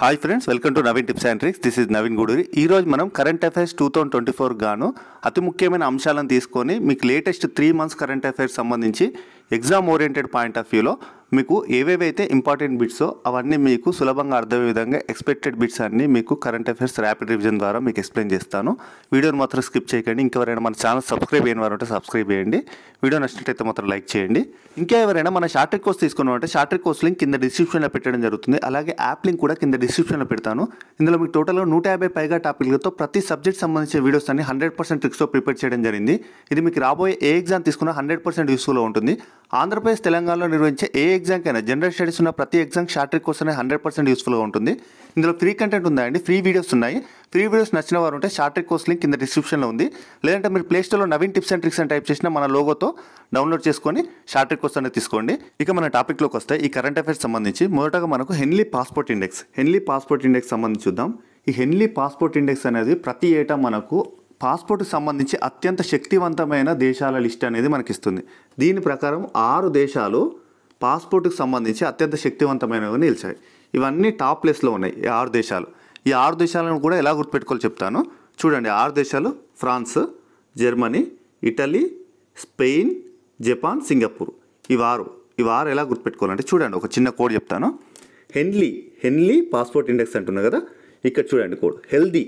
hi friends welcome to Naveen tips and tricks this is Naveen Guduri రోజు మనం current affairs two thousand twenty four గాను అతి ముఖ్యమైన అంశాలను తీసుకొని మీకు latest three months current affairs సంబంధించి ఎగ్జామ్ ఓరియంటెడ్ పాయింట్ ఆఫ్ వ్యూలో మీకు ఏవేవైతే ఇంపార్టెంట్ బిట్సో అవన్నీ మీకు సులభంగా అర్థమయ్యే విధంగా ఎక్స్పెక్టెడ్ బిట్స్ అన్నీ మీకు కరెంట్ అఫైర్స్ ర్యాపిడ్ రివిజన్ ద్వారా మీకు ఎక్స్ప్లెయిన్ చేస్తాను వీడియోని మాత్రం స్కిప్ చేయకండి ఇంకెవరైనా మన ఛానల్ సబ్స్క్రైబ్ అయిన వారు అంటే సబ్స్క్రైబ్ చేయండి వీడియో నచ్చినట్టయితే మాత్రం లైక్ చేయండి ఇంకా ఎవరైనా మన షార్ట్ కోర్స్ తీసుకున్న అంటే షార్ట్ కోర్స్ లింక్ కింద డిస్క్రిప్షన్లో పెట్టడం జరుగుతుంది అలాగే యాప్ లింక్ కూడా కింద డిస్క్రిప్షన్లో పెడతాను ఇందులో మీకు టోటల్గా నూట యాభై పైగా టాపిక్లతో ప్రతి సబ్జెక్ట్ సంబంధించిన వీడియోస్ అన్ని హండ్రెడ్ పర్సెంట్ ట్రిక్స్తో ప్రిపేర్ చేయడం జరిగింది ఇది మీకు రాబోయే ఏ ఎగ్జామ్ తీసుకున్నా హండ్రెడ్ పర్సెంట్ యూస్ఫుల్గా ఉంటుంది ఆంధ్రప్రదేశ్ తెలంగాణలో నిర్వహించే ఏ ఎగ్జామ్కైనా జనరల్ స్టడీస్ ఉన్న ప్రతి ఎగ్జామ్ షార్ట్ ట్రిక్ కోసమే హండ్రెడ్ పర్సెంట్ యూస్ఫుల్గా ఉంటుంది ఇందులో ఫ్రీ కంటెంట్ ఉందండి ఫ్రీ వీడియోస్ ఉన్నాయి ఫ్రీ వీడియోస్ నచ్చిన వారు ఉంటే షార్ట్ ట్రిక్ కోర్స్ లింక్ కింద డిస్క్రిప్షన్లో ఉంది లేదంటే మీరు ప్లేస్టోర్లో నవీన్ టిప్స్ అండ్ ట్రిక్స్ అని టైప్ చేసిన మన లోగోతో డౌన్లోడ్ చేసుకొని షార్ట్ ట్రిక్ కోర్స్ అనేది తీసుకోండి ఇక మన టాపిక్లోకి వస్తే ఈ కరెంట్ అఫైర్స్ సంబంధించి మొదటగా మనకు Henley passport index Henley passport index సంబంధించి చూద్దాం ఈ హెన్లీ పాస్పోర్ట్ ఇండెక్స్ అనేది ప్రతి ఏటా మనకు పాస్పోర్ట్కి సంబంధించి అత్యంత శక్తివంతమైన దేశాల లిస్ట్ అనేది మనకి ఇస్తుంది దీని ప్రకారం ఆరు దేశాలు పాస్పోర్ట్కి సంబంధించి అత్యంత శక్తివంతమైనవి నిలిచాయి ఇవన్నీ టాప్ ప్లేస్లో ఉన్నాయి ఈ ఆరు దేశాలు ఈ ఆరు దేశాలను కూడా ఎలా గుర్తుపెట్టుకోవాలో చెప్తాను చూడండి ఆరు దేశాలు France Germany Italy Spain Japan Singapore ఈ వారు ఈ వారు ఎలా గుర్తుపెట్టుకోవాలంటే చూడండి ఒక చిన్న కోడ్ చెప్తాను హెన్లీ హెన్లీ పాస్పోర్ట్ ఇండెక్స్ అంటున్నా కదా ఇక్కడ చూడండి code healthy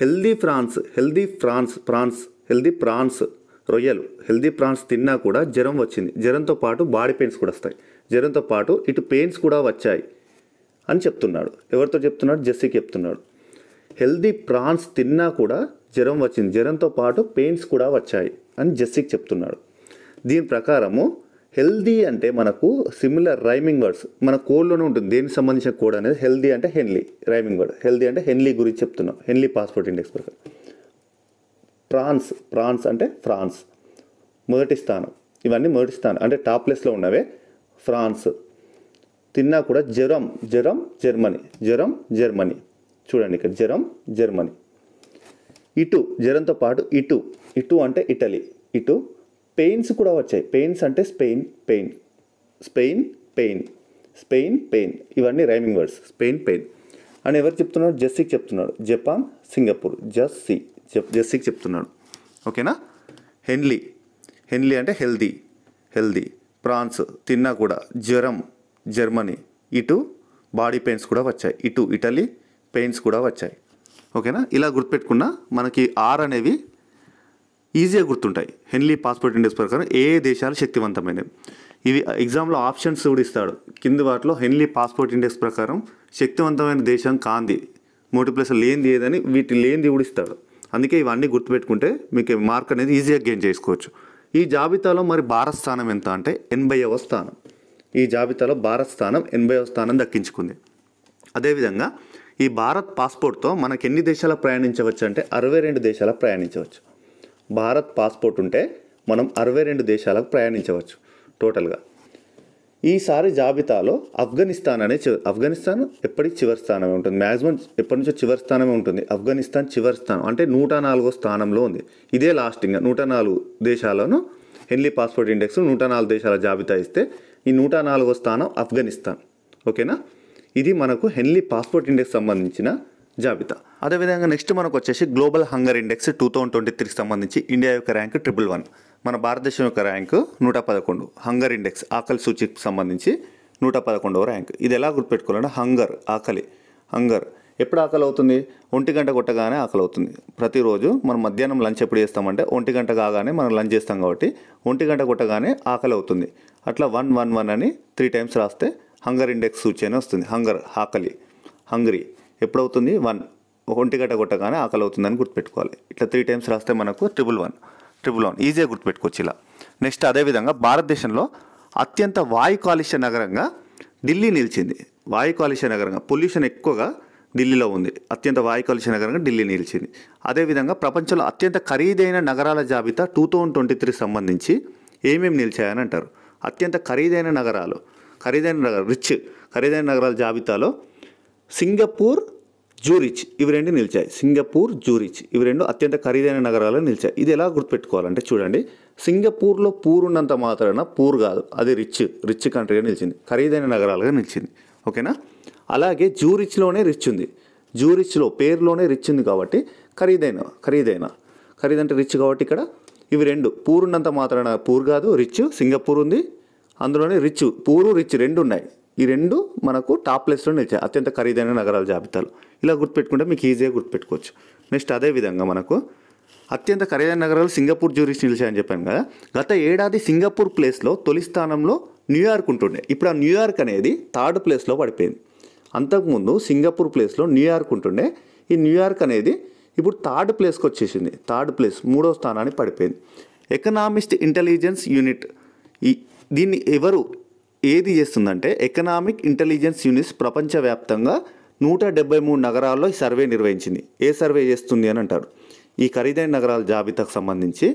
healthy France healthy France prawns healthy prawns రొయ్యలు హెల్దీ ప్రాన్స్ తిన్నా కూడా జ్వరం వచ్చింది జ్వరంతో పాటు బాడీ పెయిన్స్ కూడా వస్తాయి జ్వరంతో పాటు ఇటు పెయిన్స్ కూడా వచ్చాయి అని చెప్తున్నాడు ఎవరితో చెప్తున్నాడు జెస్సీకి చెప్తున్నాడు హెల్దీ ప్రాన్స్ తిన్నా కూడా జ్వరం వచ్చింది జ్వరంతో పాటు పెయిన్స్ కూడా వచ్చాయి అని జెస్సీకి చెప్తున్నాడు దీని ప్రకారము హెల్దీ అంటే మనకు సిమిలర్ రైమింగ్ వర్డ్స్ మన కోడ్లోనే ఉంటుంది దేనికి సంబంధించిన కోడ్ అనేది హెల్దీ అంటే హెన్లీ రైమింగ్ వర్డ్ హెల్దీ అంటే హెన్లీ గురించి చెప్తున్నాం హెన్లీ పాస్పోర్ట్ ఇండెక్స్ ప్రకారం ఫ్రాన్స్ ఫ్రాన్స్ అంటే ఫ్రాన్స్ మొదటి స్థానం ఇవన్నీ మొదటి స్థానం అంటే టాప్ ప్లేస్లో ఉన్నవే ఫ్రాన్స్ తిన్నా కూడా జ్వరం జ్వరం జర్మనీ జ్వరం జర్మనీ చూడండి ఇక్కడ జ్వరం జర్మనీ ఇటు జ్వరంతో పాటు ఇటు ఇటు అంటే ఇటలీ ఇటు పెయిన్స్ కూడా వచ్చాయి పెయిన్స్ అంటే Spain pain Spain pain Spain pain ఇవన్నీ రైమింగ్ వర్డ్స్ స్పెయిన్ పెయిన్ అని ఎవరు చెప్తున్నాడు జెస్సీకి చెప్తున్నాడు జపాన్ సింగపూర్ జస్సీ జెస్సీకి చెప్తున్నాడు ఓకేనా హెన్లీ హెన్లీ అంటే హెల్దీ హెల్దీ ప్రాన్స్ తిన్నా కూడా జ్వరం జర్మనీ ఇటు బాడీ పెయిన్స్ కూడా వచ్చాయి ఇటు ఇటలీ పెయిన్స్ కూడా వచ్చాయి ఓకేనా ఇలా గుర్తుపెట్టుకున్న మనకి ఆర్ అనేవి ఈజీగా గుర్తుంటాయి హెన్లీ పాస్పోర్ట్ ఇండెక్స్ ప్రకారం ఏ దేశాలు శక్తివంతమైనవి ఇవి ఎగ్జామ్లో ఆప్షన్స్ కూడా ఇస్తాడు కింద వాటిలో హెన్లీ పాస్పోర్ట్ ఇండెక్స్ ప్రకారం శక్తివంతమైన దేశం కాంది మోటిప్లస్ లేనిది ఏదని వీటి లేనిది కూడా ఇస్తాడు అందుకే ఇవన్నీ గుర్తుపెట్టుకుంటే మీకు మార్క్ అనేది ఈజీగా గెయిన్ చేసుకోవచ్చు ఈ జాబితాలో మరి భారత స్థానం ఎంత అంటే ఎనభైవ స్థానం ఈ జాబితాలో భారత్ స్థానం ఎనభైవ స్థానం దక్కించుకుంది అదేవిధంగా ఈ భారత్ పాస్పోర్ట్తో మనకు ఎన్ని దేశాల ప్రయాణించవచ్చు అంటే అరవై రెండు దేశాల ప్రయాణించవచ్చు భారత్ పాస్పోర్ట్ ఉంటే మనం అరవై రెండు దేశాలకు ప్రయాణించవచ్చు టోటల్గా ఈసారి జాబితాలో ఆఫ్ఘనిస్తాన్ అనే ఆఫ్ఘనిస్తాన్ ఎప్పటికి చివరి స్థానమే ఉంటుంది మ్యాక్సిమం ఎప్పటి నుంచో చివరి స్థానమే ఉంటుంది ఆఫ్ఘనిస్తాన్ చివరి స్థానం అంటే నూట నాలుగో స్థానంలో ఉంది ఇదే లాస్ట్ ఇంకా నూట నాలుగు దేశాలను హెన్లీ పాస్పోర్ట్ ఇండెక్స్ నూట నాలుగు దేశాల జాబితా ఇస్తే ఈ నూట నాలుగో స్థానం ఆఫ్ఘనిస్తాన్ ఓకేనా ఇది మనకు హెన్లీ పాస్పోర్ట్ ఇండెక్స్ సంబంధించిన జాబితా అదేవిధంగా నెక్స్ట్ మనకు వచ్చేసి global hunger index two thousand twenty త్రీకి సంబంధించి ఇండియా యొక్క ర్యాంక్ ట్రిపుల్ వన్ మన భారతదేశం యొక్క ర్యాంకు నూట పదకొండు హంగర్ ఇండెక్స్ ఆకలి సూచికి సంబంధించి నూట పదకొండవ ర్యాంక్ ఇది ఎలా గుర్తుపెట్టుకోవాలంటే హంగర్ ఆకలి హంగర్ ఎప్పుడు ఆకలి అవుతుంది ఒంటి గంట కొట్టగానే ఆకలి అవుతుంది ప్రతిరోజు మనం మధ్యాహ్నం లంచ్ ఎప్పుడు చేస్తామంటే ఒంటి గంట కాగానే మనం లంచ్ చేస్తాం కాబట్టి ఒంటి గంట కొట్టగానే ఆకలి అవుతుంది అట్లా వన్ వన్ వన్ అని త్రీ టైమ్స్ రాస్తే హంగర్ ఇండెక్స్ సూచి వస్తుంది హంగర్ ఆకలి హంగ్రీ ఎప్పుడవుతుంది వన్ ఒంటి గంట కొట్టగానే ఆకలి అవుతుందని గుర్తుపెట్టుకోవాలి ఇట్లా త్రీ టైమ్స్ రాస్తే మనకు ట్రిపుల్ వన్ ట్రిపుల్ వన్ ఈజీగా గుర్తుపెట్టుకోవచ్చు ఇలా నెక్స్ట్ అదేవిధంగా భారతదేశంలో అత్యంత వాయు కాలుష్య నగరంగా ఢిల్లీ నిలిచింది వాయు కాలుష్య నగరంగా పొల్యూషన్ ఎక్కువగా ఢిల్లీలో ఉంది అత్యంత వాయు కాలుష్య నగరంగా ఢిల్లీ నిలిచింది అదేవిధంగా ప్రపంచంలో అత్యంత ఖరీదైన నగరాల జాబితా టూ థౌజండ్ ట్వంటీ త్రీ సంబంధించి ఏమేమి నిలిచాయని అంటారు అత్యంత ఖరీదైన నగరాలు ఖరీదైన నగరం రిచ్ ఖరీదైన నగరాల జాబితాలో సింగపూర్ జూరిచ్ ఇవి రెండు నిలిచాయి సింగపూర్ జూరిచ్ ఇవి రెండు అత్యంత ఖరీదైన నగరాలు నిలిచాయి ఇది ఎలా గుర్తుపెట్టుకోవాలంటే చూడండి సింగపూర్లో పూర్ ఉన్నంత మాత్రాన పూర్ కాదు అది రిచ్ రిచ్ కంట్రీగా నిలిచింది ఖరీదైన నగరాలుగా నిలిచింది ఓకేనా అలాగే జూరిచ్లోనే రిచ్ ఉంది జూరిచ్లో పేరులోనే రిచ్ ఉంది కాబట్టి ఖరీదైన ఖరీదైన ఖరీదంటే రిచ్ కాబట్టి ఇక్కడ ఇవి రెండు పూర్ ఉన్నంత మాత్రాన పూర్ కాదు రిచ్ సింగపూర్ ఉంది అందులోనే రిచ్ పూరు రిచ్ రెండు ఉన్నాయి ఈ రెండు మనకు టాప్ లిస్ట్లో నిలిచాయి అత్యంత ఖరీదైన నగరాల జాబితాలు ఇలా గుర్తుపెట్టుకుంటే మీకు ఈజీగా గుర్తుపెట్టుకోవచ్చు నెక్స్ట్ అదే విధంగా మనకు అత్యంత ఖరీదైన నగరాలు సింగపూర్ జ్యూరిస్ నిలిచాయని చెప్పాను కదా గత ఏడాది సింగపూర్ ప్లేస్లో తొలి స్థానంలో న్యూయార్క్ ఉంటుండే ఇప్పుడు ఆ న్యూయార్క్ అనేది థర్డ్ ప్లేస్లో పడిపోయింది అంతకుముందు సింగపూర్ ప్లేస్లో న్యూయార్క్ ఉంటుండే ఈ న్యూయార్క్ అనేది ఇప్పుడు థర్డ్ ప్లేస్కి వచ్చేసింది థర్డ్ ప్లేస్ మూడో స్థానానికి పడిపోయింది ఎకనామిస్ట్ ఇంటెలిజెన్స్ యూనిట్ ఈ దీన్ని ఎవరు ఏది చేస్తుందంటే ఎకనామిక్ ఇంటెలిజెన్స్ యూనిట్స్ ప్రపంచవ్యాప్తంగా నూట డెబ్బై మూడు నగరాల్లో ఈ సర్వే నిర్వహించింది ఏ సర్వే చేస్తుంది అని అంటారు ఈ ఖరీదైన నగరాల జాబితాకు సంబంధించి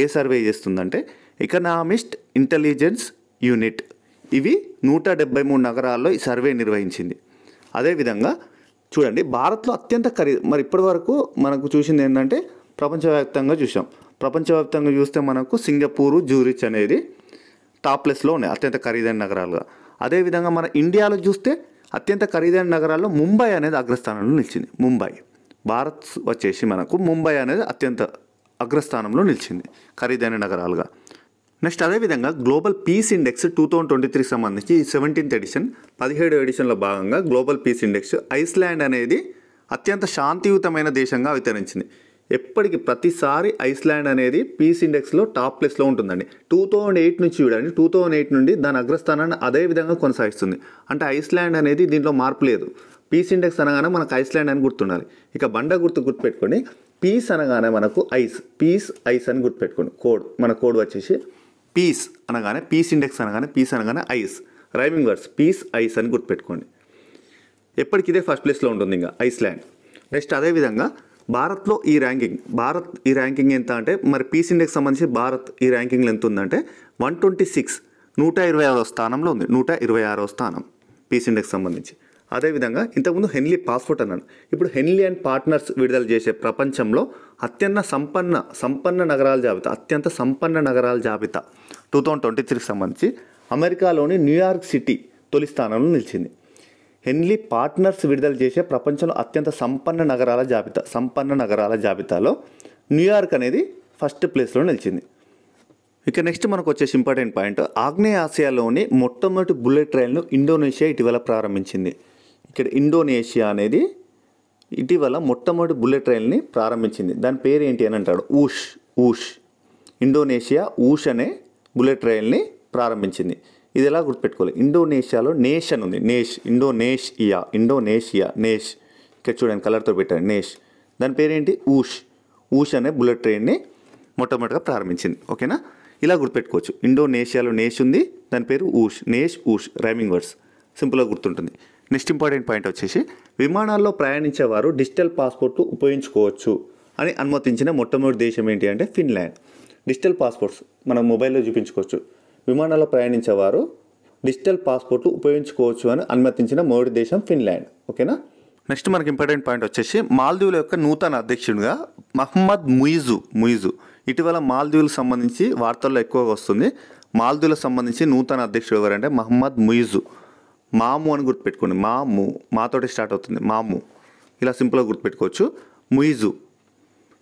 ఏ సర్వే చేస్తుందంటే ఎకనామిస్ట్ ఇంటెలిజెన్స్ యూనిట్ ఇవి నూట డెబ్బై మూడు నగరాల్లో ఈ సర్వే నిర్వహించింది అదేవిధంగా చూడండి భారత్లో అత్యంత ఖరీదు మరి ఇప్పటి వరకు మనకు చూసింది ఏంటంటే ప్రపంచవ్యాప్తంగా చూసాం ప్రపంచవ్యాప్తంగా చూస్తే మనకు సింగపూరు జూరిచ్ అనేది టాప్ ప్లేస్లో ఉన్నాయి అత్యంత ఖరీదైన నగరాలుగా అదేవిధంగా మన ఇండియాలో చూస్తే అత్యంత ఖరీదైన నగరాల్లో ముంబై అనేది అగ్రస్థానంలో నిలిచింది ముంబై భారత్ వచ్చేసి మనకు ముంబై అనేది అత్యంత అగ్రస్థానంలో నిలిచింది ఖరీదైన నగరాలుగా నెక్స్ట్ అదేవిధంగా global peace index two thousand twenty త్రీకి సంబంధించి సెవెంటీన్త్ ఎడిషన్ పదిహేడు ఎడిషన్లో భాగంగా గ్లోబల్ పీస్ ఇండెక్స్ ఐస్లాండ్ అనేది అత్యంత శాంతియుతమైన దేశంగా అవతరించింది ఎప్పటికీ ప్రతిసారి ఐస్లాండ్ అనేది పీస్ ఇండెక్స్లో టాప్ ప్లేస్లో ఉంటుందండి టూ థౌజండ్ ఎయిట్ నుంచి చూడండి టూ థౌజండ్ ఎయిట్ నుండి దాని అగ్రస్థానాన్ని అదే విధంగా కొనసాగిస్తుంది అంటే ఐస్లాండ్ అనేది దీంట్లో మార్పు లేదు పీస్ ఇండెక్స్ అనగానే మనకు ఐస్లాండ్ అని గుర్తుండాలి ఇక బండ గుర్తు గుర్తుపెట్టుకొని పీస్ అనగానే మనకు ఐస్ పీస్ ఐస్ అని గుర్తుపెట్టుకోండి కోడ్ మన కోడ్ వచ్చేసి పీస్ అనగానే పీస్ ఇండెక్స్ అనగానే పీస్ అనగానే ice rhyming words peace ice అని గుర్తుపెట్టుకోండి ఇదే ఫస్ట్ ప్లేస్లో ఉంటుంది ఇంకా ఐస్లాండ్ నెక్స్ట్ అదేవిధంగా భారత్లో ఈ ర్యాంకింగ్ భారత్ ఈ ర్యాంకింగ్ ఎంత అంటే మరి పీస్ ఇండెక్స్ సంబంధించి భారత్ ఈ ర్యాంకింగ్లో ఎంత ఉందంటే వన్ ట్వంటీ సిక్స్ నూట ఇరవై ఆరో స్థానంలో ఉంది నూట ఇరవై ఆరో స్థానం పీస్ ఇండెక్స్ సంబంధించి అదేవిధంగా ఇంతకుముందు హెన్లీ పాస్పోర్ట్ అన్నాడు ఇప్పుడు హెన్లీ అండ్ పార్ట్నర్స్ విడుదల చేసే ప్రపంచంలో అత్యంత సంపన్న సంపన్న నగరాల జాబితా అత్యంత సంపన్న నగరాల జాబితా టూ థౌజండ్ ట్వంటీ త్రీకి సంబంధించి అమెరికాలోని న్యూయార్క్ సిటీ తొలి స్థానంలో నిలిచింది హెన్లీ పార్ట్నర్స్ విడుదల చేసే ప్రపంచంలో అత్యంత సంపన్న నగరాల జాబితా సంపన్న నగరాల జాబితాలో న్యూయార్క్ అనేది ఫస్ట్ ప్లేస్లో నిలిచింది ఇక నెక్స్ట్ మనకు వచ్చేసి ఇంపార్టెంట్ పాయింట్ ఆగ్నేయ ఆసియాలోని మొట్టమొదటి బుల్లెట్ ట్రైన్ను ఇండోనేషియా ఇటీవల ప్రారంభించింది ఇక్కడ ఇండోనేషియా అనేది ఇటీవల మొట్టమొదటి బుల్లెట్ ట్రైన్ని ప్రారంభించింది దాని పేరు ఏంటి అని అంటాడు ఊష్ ఊష్ ఇండోనేషియా ఊష్ అనే బుల్లెట్ ట్రైన్ని ప్రారంభించింది ఇది ఎలా గుర్తుపెట్టుకోవాలి ఇండోనేషియాలో నేష్ అని ఉంది నేష్ ఇండోనేషియా ఇండోనేషియా నేష్ ఇక్కడ చూడండి కలర్తో పెట్టాను నేష్ దాని పేరేంటి ఊష్ ఊష్ అనే బుల్లెట్ ట్రైన్ని మొట్టమొదటిగా ప్రారంభించింది ఓకేనా ఇలా గుర్తుపెట్టుకోవచ్చు ఇండోనేషియాలో నేష్ ఉంది దాని పేరు ఊష్ నేష్ ఊష్ రైమింగ్ వర్డ్స్ సింపుల్గా గుర్తుంటుంది నెక్స్ట్ ఇంపార్టెంట్ పాయింట్ వచ్చేసి విమానాల్లో ప్రయాణించేవారు డిజిటల్ పాస్పోర్ట్ ఉపయోగించుకోవచ్చు అని అనుమతించిన మొట్టమొదటి దేశం ఏంటి అంటే ఫిన్లాండ్ డిజిటల్ పాస్పోర్ట్స్ మనం మొబైల్లో చూపించుకోవచ్చు విమానాల్లో ప్రయాణించేవారు డిజిటల్ పాస్పోర్ట్లు ఉపయోగించుకోవచ్చు అని అనుమతించిన మొదటి దేశం ఫిన్లాండ్ ఓకేనా నెక్స్ట్ మనకి ఇంపార్టెంట్ పాయింట్ వచ్చేసి మాల్దీవుల యొక్క నూతన అధ్యక్షుడిగా మహమ్మద్ ముయిజు ముయిజు ఇటీవల మాల్దీవులకు సంబంధించి వార్తల్లో ఎక్కువగా వస్తుంది మాల్దీవులకు సంబంధించి నూతన అధ్యక్షుడు ఎవరంటే మహమ్మద్ ముయిజు మాము అని గుర్తుపెట్టుకోండి మాము మాతోటి స్టార్ట్ అవుతుంది మాము ఇలా సింపుల్గా గుర్తుపెట్టుకోవచ్చు ముయిజు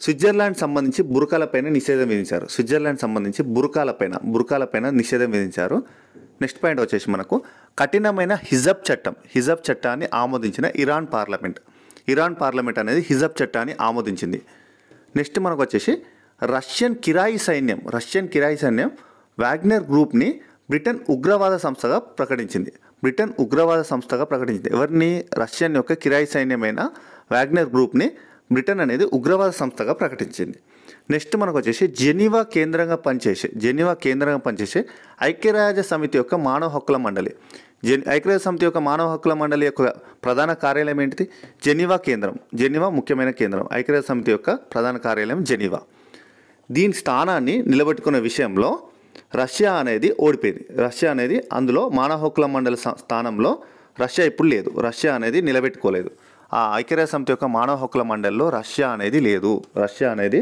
స్విట్జర్లాండ్ సంబంధించి బురకాలపైన నిషేధం విధించారు స్విట్జర్లాండ్ సంబంధించి బురకాలపైన బురకాలపైన నిషేధం విధించారు నెక్స్ట్ పాయింట్ వచ్చేసి మనకు కఠినమైన హిజబ్ చట్టం హిజబ్ చట్టాన్ని ఆమోదించిన ఇరాన్ పార్లమెంట్ ఇరాన్ పార్లమెంట్ అనేది హిజబ్ చట్టాన్ని ఆమోదించింది నెక్స్ట్ మనకు వచ్చేసి రష్యన్ కిరాయి సైన్యం రష్యన్ కిరాయి సైన్యం వాగ్నర్ గ్రూప్ని బ్రిటన్ ఉగ్రవాద సంస్థగా ప్రకటించింది బ్రిటన్ ఉగ్రవాద సంస్థగా ప్రకటించింది ఎవరిని రష్యన్ యొక్క కిరాయి సైన్యమైన వాగ్నర్ గ్రూప్ని బ్రిటన్ అనేది ఉగ్రవాద సంస్థగా ప్రకటించింది నెక్స్ట్ మనకు వచ్చేసి జెనీవా కేంద్రంగా పనిచేసే జెనీవా కేంద్రంగా పనిచేసే ఐక్యరాజ్య సమితి యొక్క మానవ హక్కుల మండలి జెన్ ఐక్యరాజ్య సమితి యొక్క మానవ హక్కుల మండలి యొక్క ప్రధాన కార్యాలయం ఏంటిది జెనీవా కేంద్రం జెనీవా ముఖ్యమైన కేంద్రం ఐక్యరాజ్య సమితి యొక్క ప్రధాన కార్యాలయం జెనీవా దీని స్థానాన్ని నిలబెట్టుకున్న విషయంలో రష్యా అనేది ఓడిపోయింది రష్యా అనేది అందులో మానవ హక్కుల మండలి స్థానంలో రష్యా ఇప్పుడు లేదు రష్యా అనేది నిలబెట్టుకోలేదు ఆ ఐక్యరాజ్య సమితి యొక్క మానవ హక్కుల మండలిలో రష్యా అనేది లేదు రష్యా అనేది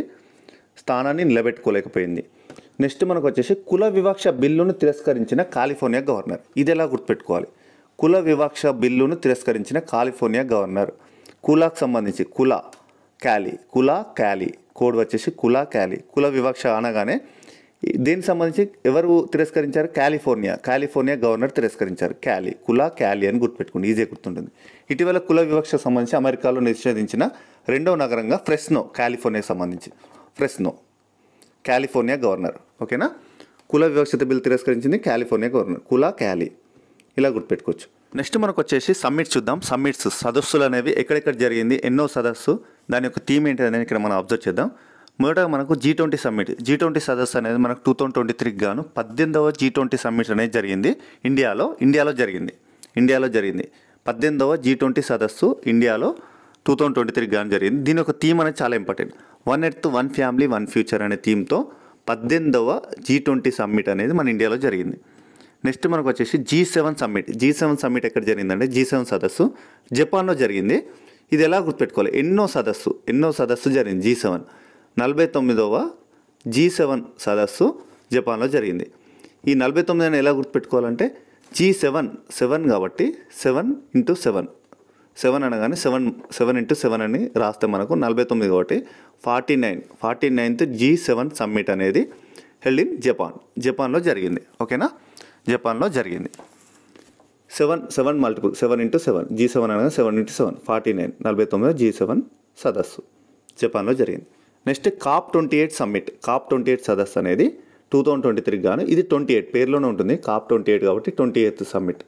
స్థానాన్ని నిలబెట్టుకోలేకపోయింది నెక్స్ట్ మనకు వచ్చేసి కుల వివక్ష బిల్లును తిరస్కరించిన కాలిఫోర్నియా గవర్నర్ ఇది ఎలా గుర్తుపెట్టుకోవాలి కుల వివక్ష బిల్లును తిరస్కరించిన కాలిఫోర్నియా గవర్నర్ కులాకు సంబంధించి కుల క్యాలీ కుల క్యాలీ కోడ్ వచ్చేసి కుల క్యాలీ కుల వివక్ష అనగానే దీనికి సంబంధించి ఎవరు తిరస్కరించారు కాలిఫోర్నియా కాలిఫోర్నియా గవర్నర్ తిరస్కరించారు క్యాలి కుల క్యాలి అని గుర్తుపెట్టుకుంది ఈజీ గుర్తుంటుంది ఇటీవల కుల వివక్షకు సంబంధించి అమెరికాలో నిషేధించిన రెండవ నగరంగా ఫ్రెస్నో కాలిఫోర్నియాకి సంబంధించి ఫ్రెస్నో కాలిఫోర్నియా గవర్నర్ ఓకేనా కుల వివక్షత బిల్ తిరస్కరించింది కాలిఫోర్నియా గవర్నర్ కుల క్యాలి ఇలా గుర్తుపెట్టుకోవచ్చు నెక్స్ట్ మనకు వచ్చేసి సమ్మిట్స్ చూద్దాం సమ్మిట్స్ సదస్సులు అనేవి ఎక్కడెక్కడ జరిగింది ఎన్నో సదస్సు దాని యొక్క థీమ్ ఏంటి అనేది ఇక్కడ మనం అబ్జర్వ్ చేద్దాం మొదటగా మనకు G twenty summit G twenty సదస్సు అనేది మనకు టూ థౌజండ్ ట్వంటీ త్రీకి గాను పద్దెనిమిదవ జీ ట్వంటీ సమ్మిట్ అనేది జరిగింది ఇండియాలో ఇండియాలో జరిగింది ఇండియాలో జరిగింది పద్దెనిమిదవ జీ ట్వంటీ సదస్సు ఇండియాలో టూ థౌజండ్ ట్వంటీ త్రీకి గాను జరిగింది దీని యొక్క థీమ్ అనేది చాలా important one earth one family one future అనే థీమ్తో పద్దెనిమిదవ జీ ట్వంటీ సమ్మిట్ అనేది మన ఇండియాలో జరిగింది నెక్స్ట్ మనకు వచ్చేసి G seven summit G seven summit ఎక్కడ జరిగిందంటే జీ సెవెన్ సదస్సు జపాన్లో జరిగింది ఇది ఎలా గుర్తుపెట్టుకోవాలి ఎన్నో సదస్సు ఎన్నో సదస్సు జరిగింది జీ సెవెన్ నలభై తొమ్మిదవ జీ సెవెన్ సదస్సు జపాన్లో జరిగింది ఈ నలభై తొమ్మిదిని ఎలా గుర్తుపెట్టుకోవాలంటే జీ సెవెన్ సెవెన్ కాబట్టి సెవెన్ ఇంటూ సెవెన్ సెవెన్ అనగానే సెవెన్ సెవెన్ ఇంటూ సెవెన్ అని రాస్తే మనకు నలభై తొమ్మిది కాబట్టి forty nine forty ninth G seven summit అనేది హెల్డ్ ఇన్ జపాన్ జపాన్లో జరిగింది ఓకేనా జపాన్లో జరిగింది seven seven multiple seven into seven G seven అనగా seven into seven forty nine నలభై తొమ్మిది జీ సెవెన్ సదస్సు జపాన్లో జరిగింది next COP twenty eight summit COP twenty eight సదస్సు అనేది టూ థౌజండ్ ట్వంటీ త్రీకి గాను ఇది ట్వంటీ ఎయిట్ పేరులోనే ఉంటుంది కాప్ ట్వంటీ ఎయిట్ కాబట్టి twenty eighth summit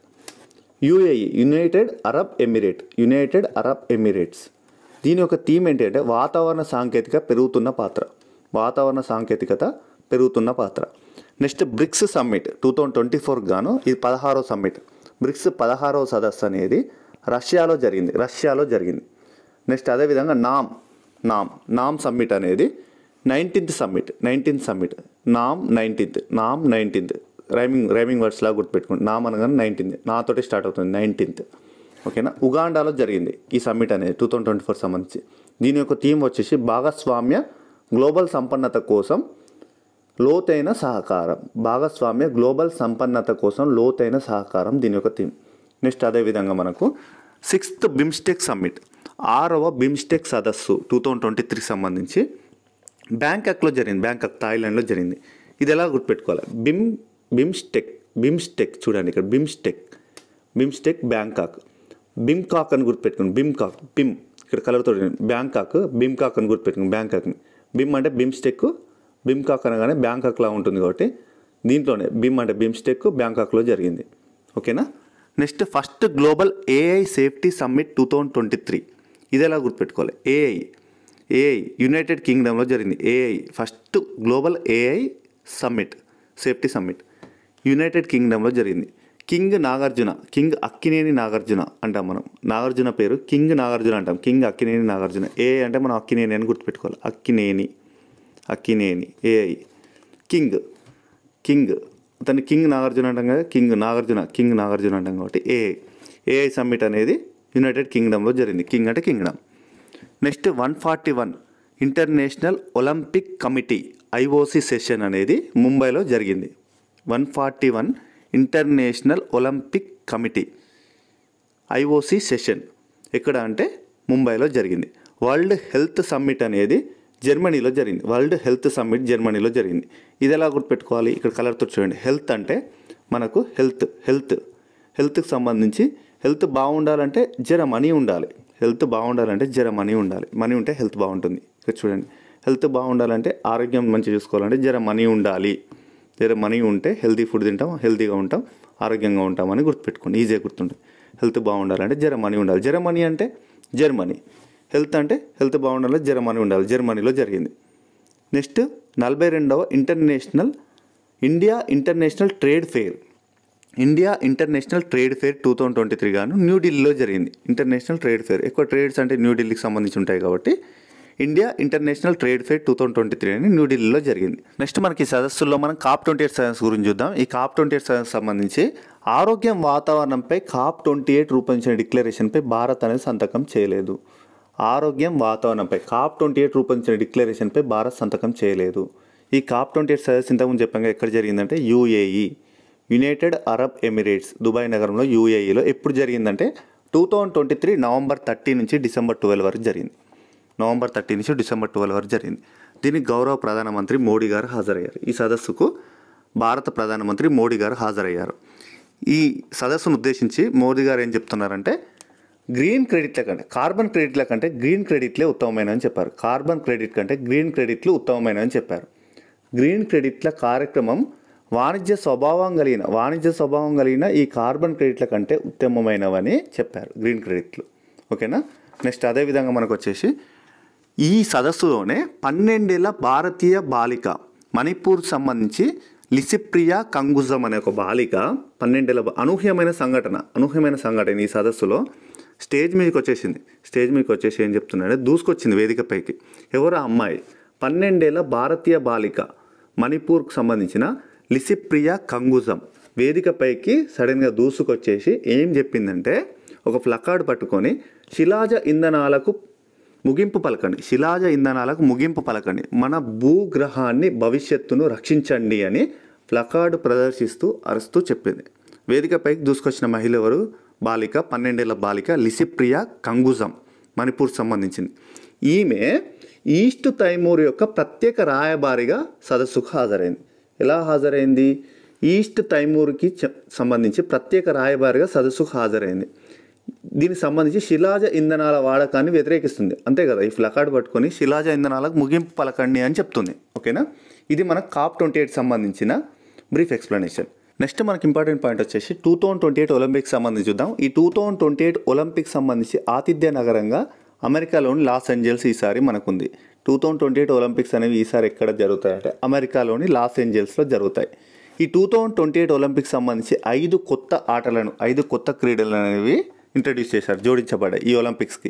UAE United Arab Emirate United Arab Emirates దీని యొక్క థీమ్ ఏంటంటే వాతావరణ సాంకేతిక పెరుగుతున్న పాత్ర వాతావరణ సాంకేతికత పెరుగుతున్న పాత్ర next BRICS summit two thousand twenty ఫోర్కి గాను ఇది పదహారో సమ్మిట్ బ్రిక్స్ పదహారవ సదస్సు అనేది రష్యాలో జరిగింది రష్యాలో జరిగింది నెక్స్ట్ అదేవిధంగా నామ్ నామ్ నామ్ సమ్మిట్ అనేది nineteenth summit nineteenth summit NAM nineteenth NAM nineteenth rhyming rhyming words లాగా గుర్తుపెట్టుకోండి నామ్ అనగానే నైన్టీన్త్ నాతోటి స్టార్ట్ అవుతుంది నైన్టీన్త్ ఓకేనా ఉగాండాలో జరిగింది ఈ సమ్మిట్ అనేది టూ థౌసండ్ ట్వంటీ ఫోర్ సంబంధించి దీని యొక్క థీమ్ వచ్చేసి భాగస్వామ్య గ్లోబల్ సంపన్నత కోసం లోతైన సహకారం భాగస్వామ్య గ్లోబల్ సంపన్నత కోసం లోతైన సహకారం దీని యొక్క థీమ్ నెక్స్ట్ అదేవిధంగా మనకు సిక్స్త్ బిమ్స్టెక్ సమ్మిట్ ఆరవ బిమ్స్టెక్ సదస్సు టూ థౌజండ్ ట్వంటీ త్రీకి సంబంధించి బ్యాంకాక్లో జరిగింది బ్యాంకాక్ థాయిలాండ్లో జరిగింది ఇది ఎలా గుర్తుపెట్టుకోవాలి బిమ్ బిమ్స్టెక్ బిమ్స్టెక్ చూడండి ఇక్కడ బిమ్స్టెక్ బిమ్స్టెక్ బ్యాంకాక్ బిమ్కాక్ అని గుర్తుపెట్టుకుని బిమ్కాక్ బిమ్ ఇక్కడ కలర్తో బ్యాంకాక్ బిమ్కాక్ అని గుర్తుపెట్టుకుని బ్యాంకాక్ని బిమ్ అంటే బిమ్స్టెక్ బిమ్కాక్ అనగానే బ్యాంకాక్లా ఉంటుంది కాబట్టి దీంట్లోనే బిమ్ అంటే బిమ్స్టెక్ బ్యాంకాక్లో జరిగింది ఓకేనా next first global AI safety summit two thousand twenty three ఇది ఎలా గుర్తుపెట్టుకోవాలి ఏఐ ఏఐ యునైటెడ్ కింగ్డమ్లో జరిగింది AI first global AI summit safety summit United కింగ్డమ్లో జరిగింది కింగ్ నాగార్జున కింగ్ అక్కినేని నాగార్జున అంటాం మనం నాగార్జున పేరు కింగ్ నాగార్జున అంటాం కింగ్ అక్కినేని నాగార్జున ఏ అంటే మనం అక్కినేని అని గుర్తుపెట్టుకోవాలి Akkineni Akkineni AI king king అతన్ని కింగ్ నాగార్జున అంటాం కదా కింగ్ నాగార్జున కింగ్ నాగార్జున అంటాం కాబట్టి ఏఐ ఏఐ సమ్మిట్ అనేది యునైటెడ్ కింగ్డమ్లో జరిగింది కింగ్ అంటే kingdom next one forty one International Olympic Committee IOC session అనేది ముంబైలో జరిగింది one forty one International Olympic Committee IOC session ఎక్కడ అంటే ముంబైలో జరిగింది వరల్డ్ హెల్త్ సమ్మిట్ అనేది జర్మనీలో జరిగింది వరల్డ్ హెల్త్ సమ్మిట్ జర్మనీలో జరిగింది ఇది ఎలా గుర్తుపెట్టుకోవాలి ఇక్కడ కలర్తో చూడండి హెల్త్ అంటే మనకు హెల్త్ హెల్త్ హెల్త్కి సంబంధించి హెల్త్ బాగుండాలంటే జర మనీ ఉండాలి హెల్త్ బాగుండాలంటే జర మనీ ఉండాలి మనీ ఉంటే హెల్త్ బాగుంటుంది ఇక్కడ చూడండి హెల్త్ బాగుండాలంటే ఆరోగ్యం మంచిగా చూసుకోవాలంటే జర మనీ ఉండాలి జర మనీ ఉంటే హెల్తీ ఫుడ్ తింటాం హెల్తీగా ఉంటాం ఆరోగ్యంగా ఉంటామని గుర్తుపెట్టుకోండి ఈజీగా గుర్తుంటుంది హెల్త్ బాగుండాలంటే జర మనీ ఉండాలి జర మనీ అంటే జర్మనీ హెల్త్ అంటే హెల్త్ బాగుండాలి మనీ ఉండాలి జర్మనీలో జరిగింది నెక్స్ట్ నలభై రెండవ International India International trade fair India International trade fair two thousand twenty three గాను న్యూఢిల్లీలో జరిగింది ఇంటర్నేషనల్ ట్రేడ్ ఫేర్ ఎక్కువ ట్రేడ్స్ అంటే న్యూఢిల్లీకి సంబంధించి ఉంటాయి కాబట్టి India International trade fair two thousand twenty three అని న్యూఢిల్లీలో జరిగింది నెక్స్ట్ మనకి సదస్సుల్లో మనం కాప్ ట్వంటీ ఎయిట్ సదస్సు గురించి చూద్దాం ఈ కాప్ ట్వంటీ ఎయిట్ సదస్సు సంబంధించి ఆరోగ్యం వాతావరణంపై కాప్ ట్వంటీ ఎయిట్ రూపొందించిన డిక్లరేషన్పై భారత్ అనేది సంతకం చేయలేదు ఆరోగ్యం వాతావరణంపై కాప్ ట్వంటీ ఎయిట్ రూపొందించిన డిక్లరేషన్పై భారత్ సంతకం చేయలేదు ఈ కాప్ ట్వంటీ ఎయిట్ సదస్సు ఇంతకుముందు చెప్పాక ఎక్కడ జరిగిందంటే UAE United Arab Emirates Dubai నగరంలో యూఏఈలో ఎప్పుడు జరిగిందంటే two thousand twenty three November thirty నుంచి డిసెంబర్ ట్వెల్వ్ వరకు జరిగింది నవంబర్ థర్టీ నుంచి డిసెంబర్ ట్వెల్వ్ వరకు జరిగింది దీనికి గౌరవ ప్రధానమంత్రి మోడీ గారు హాజరయ్యారు ఈ సదస్సుకు భారత ప్రధానమంత్రి మోడీ గారు హాజరయ్యారు ఈ సదస్సును ఉద్దేశించి మోడీ గారు ఏం చెప్తున్నారంటే గ్రీన్ క్రెడిట్ల కంటే కార్బన్ క్రెడిట్ల కంటే గ్రీన్ క్రెడిట్లే ఉత్తమమైన అని చెప్పారు కార్బన్ క్రెడిట్ కంటే గ్రీన్ క్రెడిట్లు ఉత్తమమైన అని చెప్పారు గ్రీన్ క్రెడిట్ల కార్యక్రమం వాణిజ్య స్వభావం కలిగిన వాణిజ్య స్వభావం కలిగిన ఈ కార్బన్ క్రెడిట్ల కంటే ఉత్తమమైనవని చెప్పారు గ్రీన్ క్రెడిట్లు ఓకేనా నెక్స్ట్ అదేవిధంగా మనకు వచ్చేసి ఈ సదస్సులోనే పన్నెండేళ్ల భారతీయ బాలిక మణిపూర్ సంబంధించి లిసిప్రియా కంగుజం అనే ఒక బాలిక పన్నెండేళ్ళ అనూహ్యమైన సంఘటన అనూహ్యమైన సంఘటన ఈ సదస్సులో స్టేజ్ మీదకి వచ్చేసింది స్టేజ్ మీదకి వచ్చేసి ఏం చెప్తున్నాడే దూసుకొచ్చింది వేదికపైకి ఎవరో అమ్మాయి పన్నెండేళ్ల భారతీయ బాలిక మణిపూర్కు సంబంధించిన లిసిప్రియా కంగుజం వేదికపైకి సడన్గా దూసుకొచ్చేసి ఏం చెప్పిందంటే ఒక ఫ్లకార్డ్ పట్టుకొని శిలాజ ఇంధనాలకు ముగింపు పలకండి శిలాజ ఇంధనాలకు ముగింపు పలకండి మన భూగ్రహాన్ని భవిష్యత్తును రక్షించండి అని ఫ్లకార్డ్ ప్రదర్శిస్తూ అరుస్తూ చెప్పింది వేదికపైకి దూసుకొచ్చిన మహిళ ఎవరు బాలిక పన్నెండేళ్ల బాలిక లిసిప్రియ కంగుజం మణిపూర్ సంబంధించింది ఈమె ఈస్ట్ తైమూర్ యొక్క ప్రత్యేక రాయబారిగా సదస్సుకు హాజరైంది ఎలా హాజరైంది ఈస్ట్ తైమూర్కి సంబంధించి ప్రత్యేక రాయబారిగా సదస్సుకు హాజరైంది దీనికి సంబంధించి శిలాజ ఇంధనాల వాడకాన్ని వ్యతిరేకిస్తుంది అంతే కదా ఈ ఫ్లకార్డ్ పట్టుకొని శిలాజ ఇంధనాలకు ముగింపు పలకండి అని చెప్తుంది ఓకేనా ఇది మన కాప్ ట్వంటీ ఎయిట్ సంబంధించిన బ్రీఫ్ ఎక్స్ప్లెనేషన్ నెక్స్ట్ మనకి ఇంపార్టెంట్ పాయింట్ వచ్చేసి two thousand twenty eight Olympics సంబంధించి చూద్దాం ఈ two thousand twenty eight Olympics సంబంధించి ఆతిథ్య నగరంగా అమెరికాలోని లాస్ ఏంజల్స్ ఈసారి మనకుంది two thousand twenty eight Olympics అనేవి ఈసారి ఎక్కడ జరుగుతాయంటే అమెరికాలోని లాస్ ఏంజల్స్లో జరుగుతాయి ఈ two thousand twenty eight Olympics సంబంధించి ఐదు కొత్త ఆటలను ఐదు కొత్త క్రీడలు అనేవి ఇంట్రడ్యూస్ చేశారు జోడించబడ్డాయి ఈ ఒలింపిక్స్కి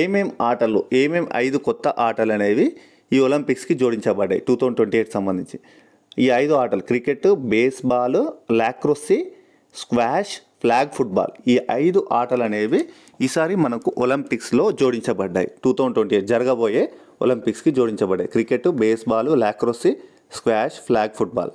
ఏమేం ఆటలు ఏమేం ఐదు కొత్త ఆటలు అనేవి ఈ ఒలింపిక్స్కి జోడించబడ్డాయి టూ థౌజండ్ ట్వంటీ ఎయిట్ సంబంధించి ఈ ఐదు ఆటలు cricket baseball lacrosse squash flag football ఈ ఐదు ఆటలు అనేవి ఈసారి మనకు ఒలింపిక్స్లో జోడించబడ్డాయి టూ థౌజండ్ ట్వంటీ ఎయిట్ జరగబోయే ఒలింపిక్స్కి జోడించబడ్డాయి cricket baseball lacrosse squash flag football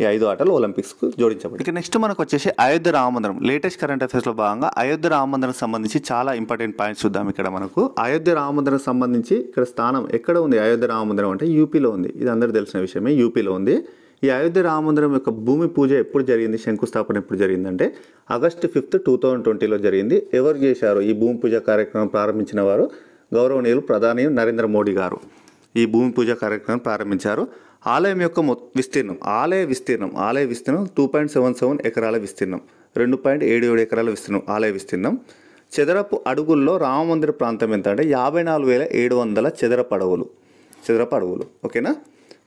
ఈ ఐదు ఆటలు ఒలింపిక్స్కు జోడించబడి ఇక నెక్స్ట్ మనకు వచ్చేసి అయోధ్య రామమందిరం లేటెస్ట్ కరెంట్ అఫేర్స్లో భాగంగా అయోధ్య రామమందిరం సంబంధించి చాలా ఇంపార్టెంట్ పాయింట్స్ చూద్దాం ఇక్కడ మనకు అయోధ్య రామమందిరం సంబంధించి ఇక్కడ స్థానం ఎక్కడ ఉంది అయోధ్య రామమందిరం అంటే యూపీలో ఉంది ఇది అందరూ తెలిసిన విషయమే యూపీలో ఉంది ఈ అయోధ్య రామమందిరం యొక్క భూమి పూజ ఎప్పుడు జరిగింది శంకుస్థాపన ఎప్పుడు జరిగిందంటే ఆగస్టు ఫిఫ్త్ టూ థౌజండ్ ట్వంటీలో జరిగింది ఎవరు చేశారు ఈ భూమి పూజ కార్యక్రమం ప్రారంభించిన వారు గౌరవనీయులు ప్రధాని నరేంద్ర మోడీ గారు ఈ భూమి పూజ కార్యక్రమం ప్రారంభించారు ఆలయం యొక్క విస్తీర్ణం ఆలయ విస్తీర్ణం ఆలయ విస్తీర్ణం టూ పాయింట్ సెవెన్ సెవెన్ ఎకరాల విస్తీర్ణం రెండు పాయింట్ ఏడు ఏడు ఎకరాల విస్తీర్ణం ఆలయ విస్తీర్ణం చదరపు అడుగుల్లో రామమందిర ప్రాంతం ఎంత అంటే యాభై నాలుగు వేల ఏడు వందల చెదరపు అడవులు చెదరపు అడవులు ఓకేనా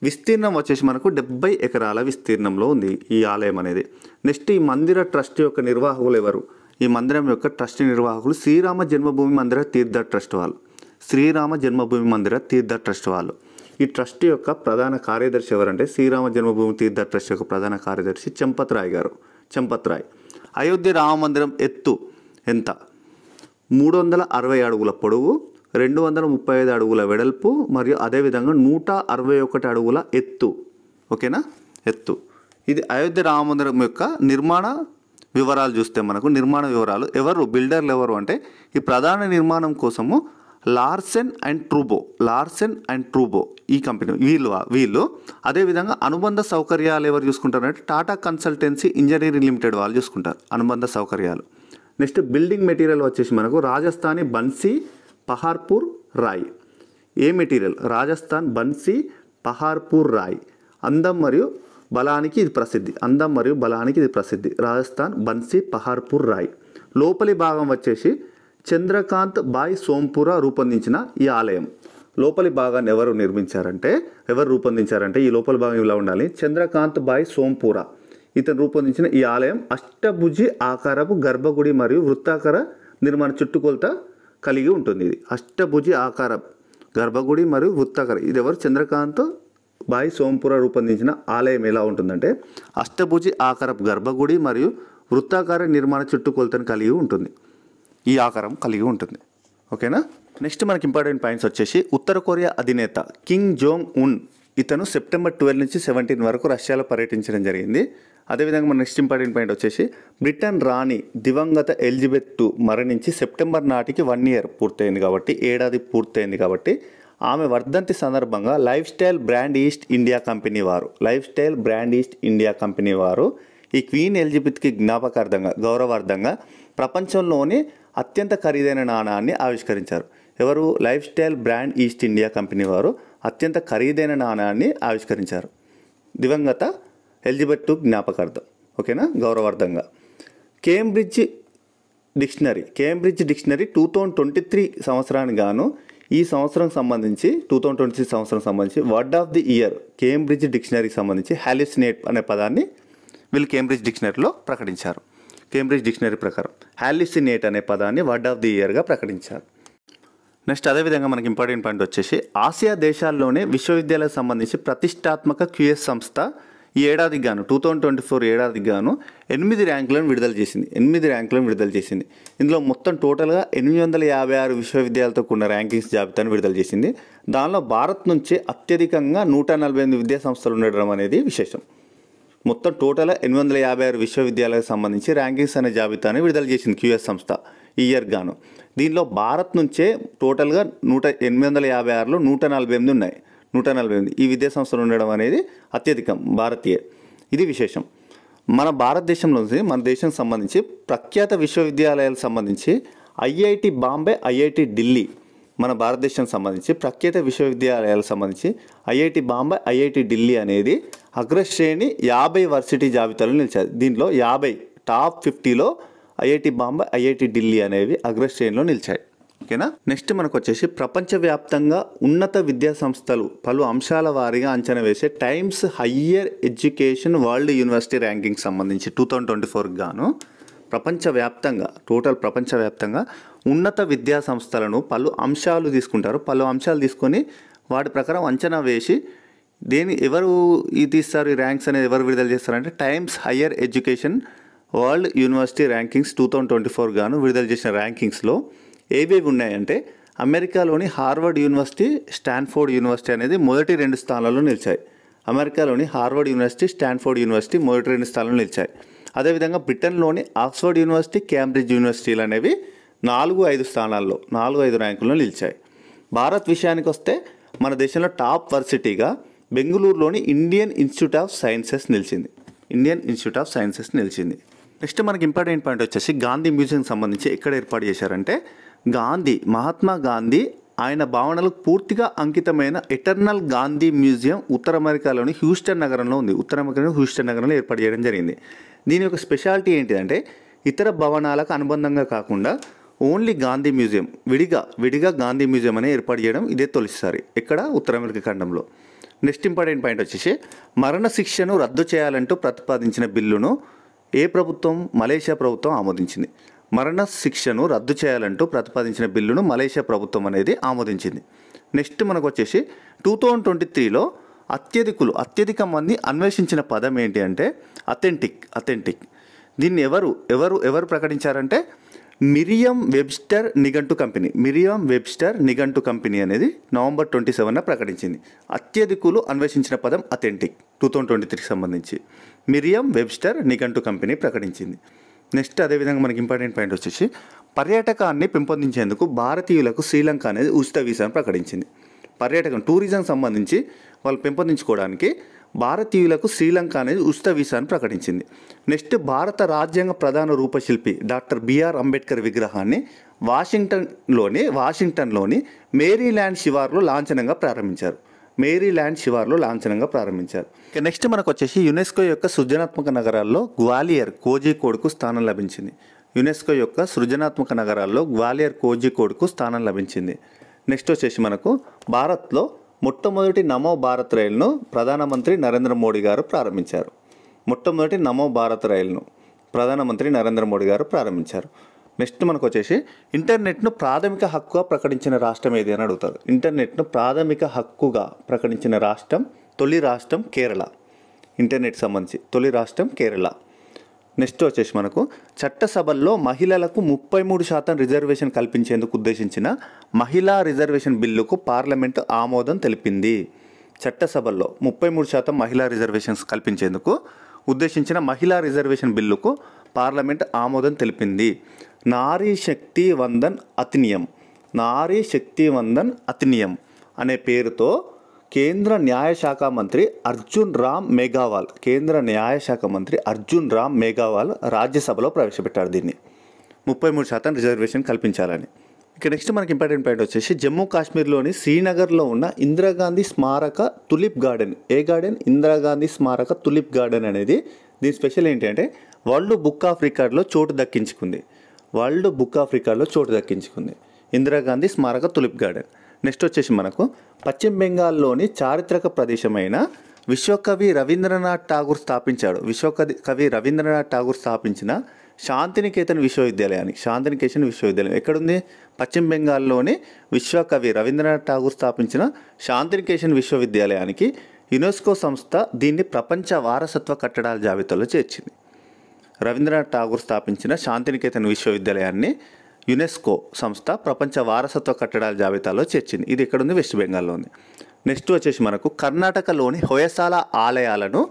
విస్తీర్ణం వచ్చేసి మనకు డెబ్బై ఎకరాల విస్తీర్ణంలో ఉంది ఈ ఆలయం అనేది నెక్స్ట్ ఈ మందిర ట్రస్ట్ యొక్క నిర్వాహకులు ఎవరు ఈ మందిరం యొక్క ట్రస్ట్ నిర్వాహకులు శ్రీరామ జన్మభూమి మందిర తీర్థ ట్రస్ట్ వాళ్ళు శ్రీరామ జన్మభూమి మందిర తీర్థ ట్రస్ట్ వాళ్ళు ఈ ట్రస్ట్ యొక్క ప్రధాన కార్యదర్శి ఎవరంటే శ్రీరామ జన్మభూమి తీర్థ ట్రస్ట్ యొక్క ప్రధాన కార్యదర్శి చెంపత్ రాయ్ గారు చెంపత్ రాయ్ అయోధ్య రామ మందిరం ఎత్తు ఎంత మూడు వందల అరవై అడుగుల పొడవు రెండు వందల ముప్పై ఐదు అడుగుల వెడల్పు మరియు అదేవిధంగా నూట అరవై ఒకటి అడుగుల ఎత్తు ఓకేనా ఎత్తు ఇది అయోధ్య రామ మందిరం యొక్క నిర్మాణ వివరాలు చూస్తే మనకు నిర్మాణ వివరాలు ఎవరు బిల్డర్లు ఎవరు అంటే ఈ ప్రధాన నిర్మాణం కోసము లార్సెన్ అండ్ ట్రూబో లార్సెన్ అండ్ ట్రూబో ఈ కంపెనీ వీళ్ళు వీళ్ళు అదేవిధంగా అనుబంధ సౌకర్యాలు ఎవరు చూసుకుంటారంటే టాటా కన్సల్టెన్సీ ఇంజనీరింగ్ లిమిటెడ్ వాళ్ళు చూసుకుంటారు అనుబంధ సౌకర్యాలు నెక్స్ట్ బిల్డింగ్ మెటీరియల్ వచ్చేసి మనకు రాజస్థానీ బన్సీ పహార్పూర్ రాయ్ ఏ మెటీరియల్ రాజస్థాన్ బన్సీ పహార్పూర్ రాయ్ అందం మరియు బలానికి ఇది ప్రసిద్ధి అందం మరియు బలానికి ఇది ప్రసిద్ధి రాజస్థాన్ బన్సీ పహార్పూర్ రాయ్ లోపలి భాగం వచ్చేసి చంద్రకాంత్ బాయ్ సోంపుర రూపొందించిన ఈ ఆలయం లోపలి భాగాన్ని ఎవరు నిర్మించారంటే ఎవరు రూపొందించారంటే ఈ లోపలి భాగం ఇలా ఉండాలి చంద్రకాంత్ బాయ్ సోంపుర ఇతను రూపొందించిన ఈ ఆలయం అష్టభుజి ఆకారపు గర్భగుడి మరియు వృత్తాకార నిర్మాణ చుట్టుకొలత కలిగి ఉంటుంది ఇది అష్టభుజి ఆకార గర్భగుడి మరియు వృత్తాకార ఇది ఎవరు చంద్రకాంత్ బాయి సోంపుర రూపొందించిన ఆలయం ఎలా ఉంటుందంటే అష్టభుజి ఆకారపు గర్భగుడి మరియు వృత్తాకార నిర్మాణ చుట్టుకొలతను కలిగి ఉంటుంది ఈ ఆకారం కలిగి ఉంటుంది ఓకేనా నెక్స్ట్ మనకి ఇంపార్టెంట్ పాయింట్స్ వచ్చేసి ఉత్తర కొరియా అధినేత కింగ్ జోంగ్ ఉన్ ఇతను సెప్టెంబర్ ట్వెల్వ్ నుంచి సెవెంటీన్ వరకు రష్యాలో పర్యటించడం జరిగింది అదేవిధంగా మన నెక్స్ట్ ఇంపార్టెంట్ పాయింట్ వచ్చేసి బ్రిటన్ రాణి దివంగత ఎలిజబెత్ టూ మరణించి సెప్టెంబర్ నాటికి వన్ ఇయర్ పూర్తయింది కాబట్టి ఏడాది పూర్తయింది కాబట్టి ఆమె వర్ధంతి సందర్భంగా lifestyle brand East India Company వారు lifestyle brand East India Company వారు ఈ క్వీన్ ఎలిజబెత్కి జ్ఞాపకార్థంగా గౌరవార్థంగా ప్రపంచంలోనే అత్యంత ఖరీదైన నాణాన్ని ఆవిష్కరించారు ఎవరు lifestyle brand East India Company వారు అత్యంత ఖరీదైన నాణాన్ని ఆవిష్కరించారు దివంగత ఎలిజబెత్ జ్ఞాపకార్థం ఓకేనా గౌరవార్థంగా Cambridge dictionary Cambridge dictionary two thousand twenty three సంవత్సరానికి గాను ఈ సంవత్సరం సంబంధించి టూ థౌజండ్ ట్వంటీ త్రీ సంవత్సరం సంబంధించి word of the year Cambridge డిక్షనరీకి సంబంధించి నేట్ అనే పదాన్ని వీళ్ళు కేంబ్రిడ్జ్ డిక్షనరీలో ప్రకటించారు కేంబ్రిడ్జ్ డిక్షనరీ ప్రకారం హాలిసినేట్ అనే పదాన్ని వర్డ్ ఆఫ్ ది ఇయర్గా ప్రకటించారు నెక్స్ట్ అదేవిధంగా మనకి ఇంపార్టెంట్ పాయింట్ వచ్చేసి ఆసియా దేశాల్లోనే విశ్వవిద్యాలయ సంబంధించి ప్రతిష్టాత్మక క్యూఎస్ సంస్థ ఈ ఏడాదికి గాను టూ థౌజండ్ ట్వంటీ ఫోర్ ఏడాదికి గాను ఎనిమిది ర్యాంకులను విడుదల చేసింది ఎనిమిది ర్యాంకులను విడుదల చేసింది ఇందులో మొత్తం టోటల్గా ఎనిమిది వందల యాభై ఆరు విశ్వవిద్యాలయాలతో కూడిన ర్యాంకింగ్స్ జాబితాను విడుదల చేసింది దానిలో భారత్ నుంచి అత్యధికంగా నూట నలభై ఎనిమిది విద్యా సంస్థలు ఉండడం అనేది విశేషం మొత్తం టోటల్ ఎనిమిది వందల యాభై ఆరు విశ్వవిద్యాలయాలకు సంబంధించి ర్యాంకింగ్స్ అనే జాబితాను విడుదల చేసింది క్యూఎస్ సంస్థ ఈ ఇయర్ గాను దీనిలో భారత్ నుంచే టోటల్గా నూట ఎనిమిది వందల యాభై ఆరులో నూట నలభై ఎనిమిది ఉన్నాయి నూట నలభై ఎనిమిది ఈ విద్యా సంస్థలు ఉండడం అనేది అత్యధికం భారతీయ ఇది విశేషం మన భారతదేశంలో మన దేశం సంబంధించి ప్రఖ్యాత విశ్వవిద్యాలయాలకు సంబంధించి ఐఐటి బాంబే ఐఐటి ఢిల్లీ మన భారతదేశం సంబంధించి ప్రఖ్యాత విశ్వవిద్యాలయాలకు సంబంధించి ఐఐటి బాంబే ఐఐటి ఢిల్లీ అనేది అగ్రశ్రేణి యాభై వర్సిటీ జాబితాలో నిలిచాయి దీనిలో యాభై టాప్ ఫిఫ్టీలో ఐఐటి బాంబే ఐఐటి ఢిల్లీ అనేవి అగ్రశ్రేణిలో నిలిచాయి ఓకేనా నెక్స్ట్ మనకు వచ్చేసి ప్రపంచవ్యాప్తంగా ఉన్నత విద్యా సంస్థలు పలు అంశాల వారీగా అంచనా వేసే Times Higher Education World University ranking సంబంధించి టూ థౌజండ్ ట్వంటీ ఫోర్కి గాను ప్రపంచవ్యాప్తంగా టోటల్ ప్రపంచవ్యాప్తంగా ఉన్నత విద్యా సంస్థలను పలు అంశాలు తీసుకుంటారు పలు అంశాలు తీసుకొని వాటి ప్రకారం అంచనా వేసి దేని ఎవరు ఇది తీస్తారు ఈ ర్యాంక్స్ అనేది ఎవరు విడుదల చేస్తారంటే Times Higher Education World University Rankings two thousand twenty four గాను విడుదల చేసిన ర్యాంకింగ్స్లో ఏవేవి ఉన్నాయంటే అమెరికాలోని హార్వర్డ్ యూనివర్సిటీ స్టాన్ఫోర్డ్ యూనివర్సిటీ అనేది మొదటి రెండు స్థానాల్లో నిలిచాయి అమెరికాలోని హార్వర్డ్ యూనివర్సిటీ స్టాన్ఫోర్డ్ యూనివర్సిటీ మొదటి రెండు స్థానాల్లో నిలిచాయి అదేవిధంగా బ్రిటన్లోని ఆక్స్ఫర్డ్ యూనివర్సిటీ క్యాంబ్రిడ్జ్ యూనివర్సిటీలు అనేవి నాలుగు ఐదు స్థానాల్లో నాలుగు ఐదు ర్యాంకుల్లో నిలిచాయి భారత్ విషయానికి వస్తే మన దేశంలో టాప్ వర్సిటీగా బెంగళూరులోని ఇండియన్ ఇన్స్టిట్యూట్ ఆఫ్ సైన్సెస్ నిలిచింది ఇండియన్ ఇన్స్టిట్యూట్ ఆఫ్ సైన్సెస్ నిలిచింది నెక్స్ట్ మనకి ఇంపార్టెంట్ పాయింట్ వచ్చేసి గాంధీ మ్యూజియంకి సంబంధించి ఎక్కడ ఏర్పాటు చేశారంటే గాంధీ మహాత్మా గాంధీ ఆయన భావనలకు పూర్తిగా అంకితమైన ఎటర్నల్ గాంధీ మ్యూజియం ఉత్తర అమెరికాలోని హ్యూస్టన్ నగరంలో ఉంది ఉత్తర అమెరికాలో హ్యూస్టన్ నగరంలో ఏర్పాటు చేయడం జరిగింది దీని యొక్క స్పెషాలిటీ ఏంటిదంటే ఇతర భవనాలకు అనుబంధంగా కాకుండా ఓన్లీ గాంధీ మ్యూజియం విడిగా విడిగా గాంధీ మ్యూజియం అనే ఏర్పాటు చేయడం ఇదే తొలిసారి ఇక్కడ ఉత్తర అమెరికా ఖండంలో నెక్స్ట్ ఇంపార్టెంట్ పాయింట్ వచ్చేసి మరణ శిక్షను రద్దు చేయాలంటూ ప్రతిపాదించిన బిల్లును ఏ ప్రభుత్వం మలేషియా ప్రభుత్వం ఆమోదించింది మరణ శిక్షను రద్దు చేయాలంటూ ప్రతిపాదించిన బిల్లును మలేషియా ప్రభుత్వం అనేది ఆమోదించింది నెక్స్ట్ మనకు వచ్చేసి టూ థౌజండ్ ట్వంటీ త్రీలో అత్యధికులు అత్యధిక మంది అన్వేషించిన పదం ఏంటి అంటే అథెంటిక్ అథెంటిక్ దీన్ని ఎవరు ఎవరు ఎవరు ప్రకటించారంటే మిరియం వెబ్స్టర్ నిఘంటు కంపెనీ మిరియం వెబ్స్టర్ నిఘంటు కంపెనీ అనేది నవంబర్ ట్వంటీ సెవెన్న ప్రకటించింది అత్యధికులు అన్వేషించిన పదం అథెంటిక్ టూ థౌజండ్ ట్వంటీ త్రీకి సంబంధించి మిరియం వెబ్స్టర్ నిఘంటు కంపెనీ ప్రకటించింది నెక్స్ట్ అదేవిధంగా మనకి ఇంపార్టెంట్ పాయింట్ వచ్చేసి పర్యాటకాన్ని పెంపొందించేందుకు భారతీయులకు శ్రీలంక అనేది ఉచిత వీసాను ప్రకటించింది పర్యాటకం టూరిజం సంబంధించి వాళ్ళు పెంపొందించుకోవడానికి భారతీయులకు శ్రీలంక అనేది ఉచిత వీసాను ప్రకటించింది నెక్స్ట్ భారత రాజ్యాంగ ప్రధాన రూపశిల్పి డాక్టర్ బిఆర్ అంబేద్కర్ విగ్రహాన్ని వాషింగ్టన్లోని వాషింగ్టన్లోని మేరీల్యాండ్ శివార్లో లాంఛనంగా ప్రారంభించారు మేరీల్యాండ్ శివార్లో లాంఛనంగా ప్రారంభించారు ఇక నెక్స్ట్ మనకు వచ్చేసి యునెస్కో యొక్క సృజనాత్మక నగరాల్లో గ్వాలియర్ కోజికోడ్కు స్థానం లభించింది యునెస్కో యొక్క సృజనాత్మక నగరాల్లో గ్వాలియర్ కోజికోడ్కు స్థానం లభించింది నెక్స్ట్ వచ్చేసి మనకు భారత్లో మొట్టమొదటి నమో భారత్ రైలును ప్రధానమంత్రి నరేంద్ర మోడీ గారు ప్రారంభించారు మొట్టమొదటి నమో భారత్ రైలును ప్రధానమంత్రి నరేంద్ర మోడీ గారు ప్రారంభించారు నెక్స్ట్ మనకు వచ్చేసి ఇంటర్నెట్ను ప్రాథమిక హక్కుగా ప్రకటించిన రాష్ట్రం ఏది అని అడుగుతారు ఇంటర్నెట్ను ప్రాథమిక హక్కుగా ప్రకటించిన రాష్ట్రం తొలి రాష్ట్రం కేరళ ఇంటర్నెట్ సంబంధించి తొలి రాష్ట్రం కేరళ నెక్స్ట్ వచ్చేసి మనకు చట్టసభల్లో మహిళలకు ముప్పై మూడు శాతం రిజర్వేషన్ కల్పించేందుకు ఉద్దేశించిన మహిళా రిజర్వేషన్ బిల్లుకు పార్లమెంటు ఆమోదం తెలిపింది చట్టసభల్లో ముప్పై మూడు శాతం మహిళా రిజర్వేషన్స్ కల్పించేందుకు ఉద్దేశించిన మహిళా రిజర్వేషన్ బిల్లుకు పార్లమెంట్ ఆమోదం తెలిపింది నారీ శక్తి వందన్ అతినియం నారీ శక్తి వందన్ అతినియం అనే పేరుతో కేంద్ర న్యాయశాఖ మంత్రి అర్జున్ రామ్ మేఘావాల్ కేంద్ర న్యాయశాఖ మంత్రి అర్జున్ రామ్ మేఘావాల్ రాజ్యసభలో ప్రవేశపెట్టారు దీన్ని ముప్పై మూడు శాతం రిజర్వేషన్ కల్పించాలని ఇక నెక్స్ట్ మనకి ఇంపార్టెంట్ పాయింట్ వచ్చేసి జమ్మూ కాశ్మీర్లోని శ్రీనగర్లో ఉన్న ఇందిరాగాంధీ స్మారక తులిప్ గార్డెన్ ఏ గార్డెన్ ఇందిరాగాంధీ స్మారక తులిప్ గార్డెన్ అనేది దీని స్పెషల్ ఏంటంటే వరల్డ్ బుక్ ఆఫ్ రికార్డ్లో చోటు దక్కించుకుంది వరల్డ్ బుక్ ఆఫ్ రికార్డ్లో చోటు దక్కించుకుంది ఇందిరాగాంధీ స్మారక తులిప్ గార్డెన్ నెక్స్ట్ వచ్చేసి మనకు పశ్చిమ బెంగాల్లోని చారిత్రక ప్రదేశమైన విశ్వకవి రవీంద్రనాథ్ ఠాగూర్ స్థాపించాడు విశ్వకవి కవి రవీంద్రనాథ్ ఠాగూర్ స్థాపించిన శాంతినికేతన్ విశ్వవిద్యాలయాన్ని శాంతినికేతన్ విశ్వవిద్యాలయం ఎక్కడుంది పశ్చిమ బెంగాల్లోని విశ్వకవి రవీంద్రనాథ్ ఠాగూర్ స్థాపించిన శాంతినికేతన్ విశ్వవిద్యాలయానికి యునెస్కో సంస్థ దీన్ని ప్రపంచ వారసత్వ కట్టడాల జాబితాలో చేర్చింది రవీంద్రనాథ్ ఠాగూర్ స్థాపించిన శాంతినికేతన్ విశ్వవిద్యాలయాన్ని యునెస్కో సంస్థ ప్రపంచ వారసత్వ కట్టడాల జాబితాలో చేర్చింది ఇది ఉంది వెస్ట్ బెంగాల్లో ఉంది నెక్స్ట్ వచ్చేసి మనకు కర్ణాటకలోని హొయసాల ఆలయాలను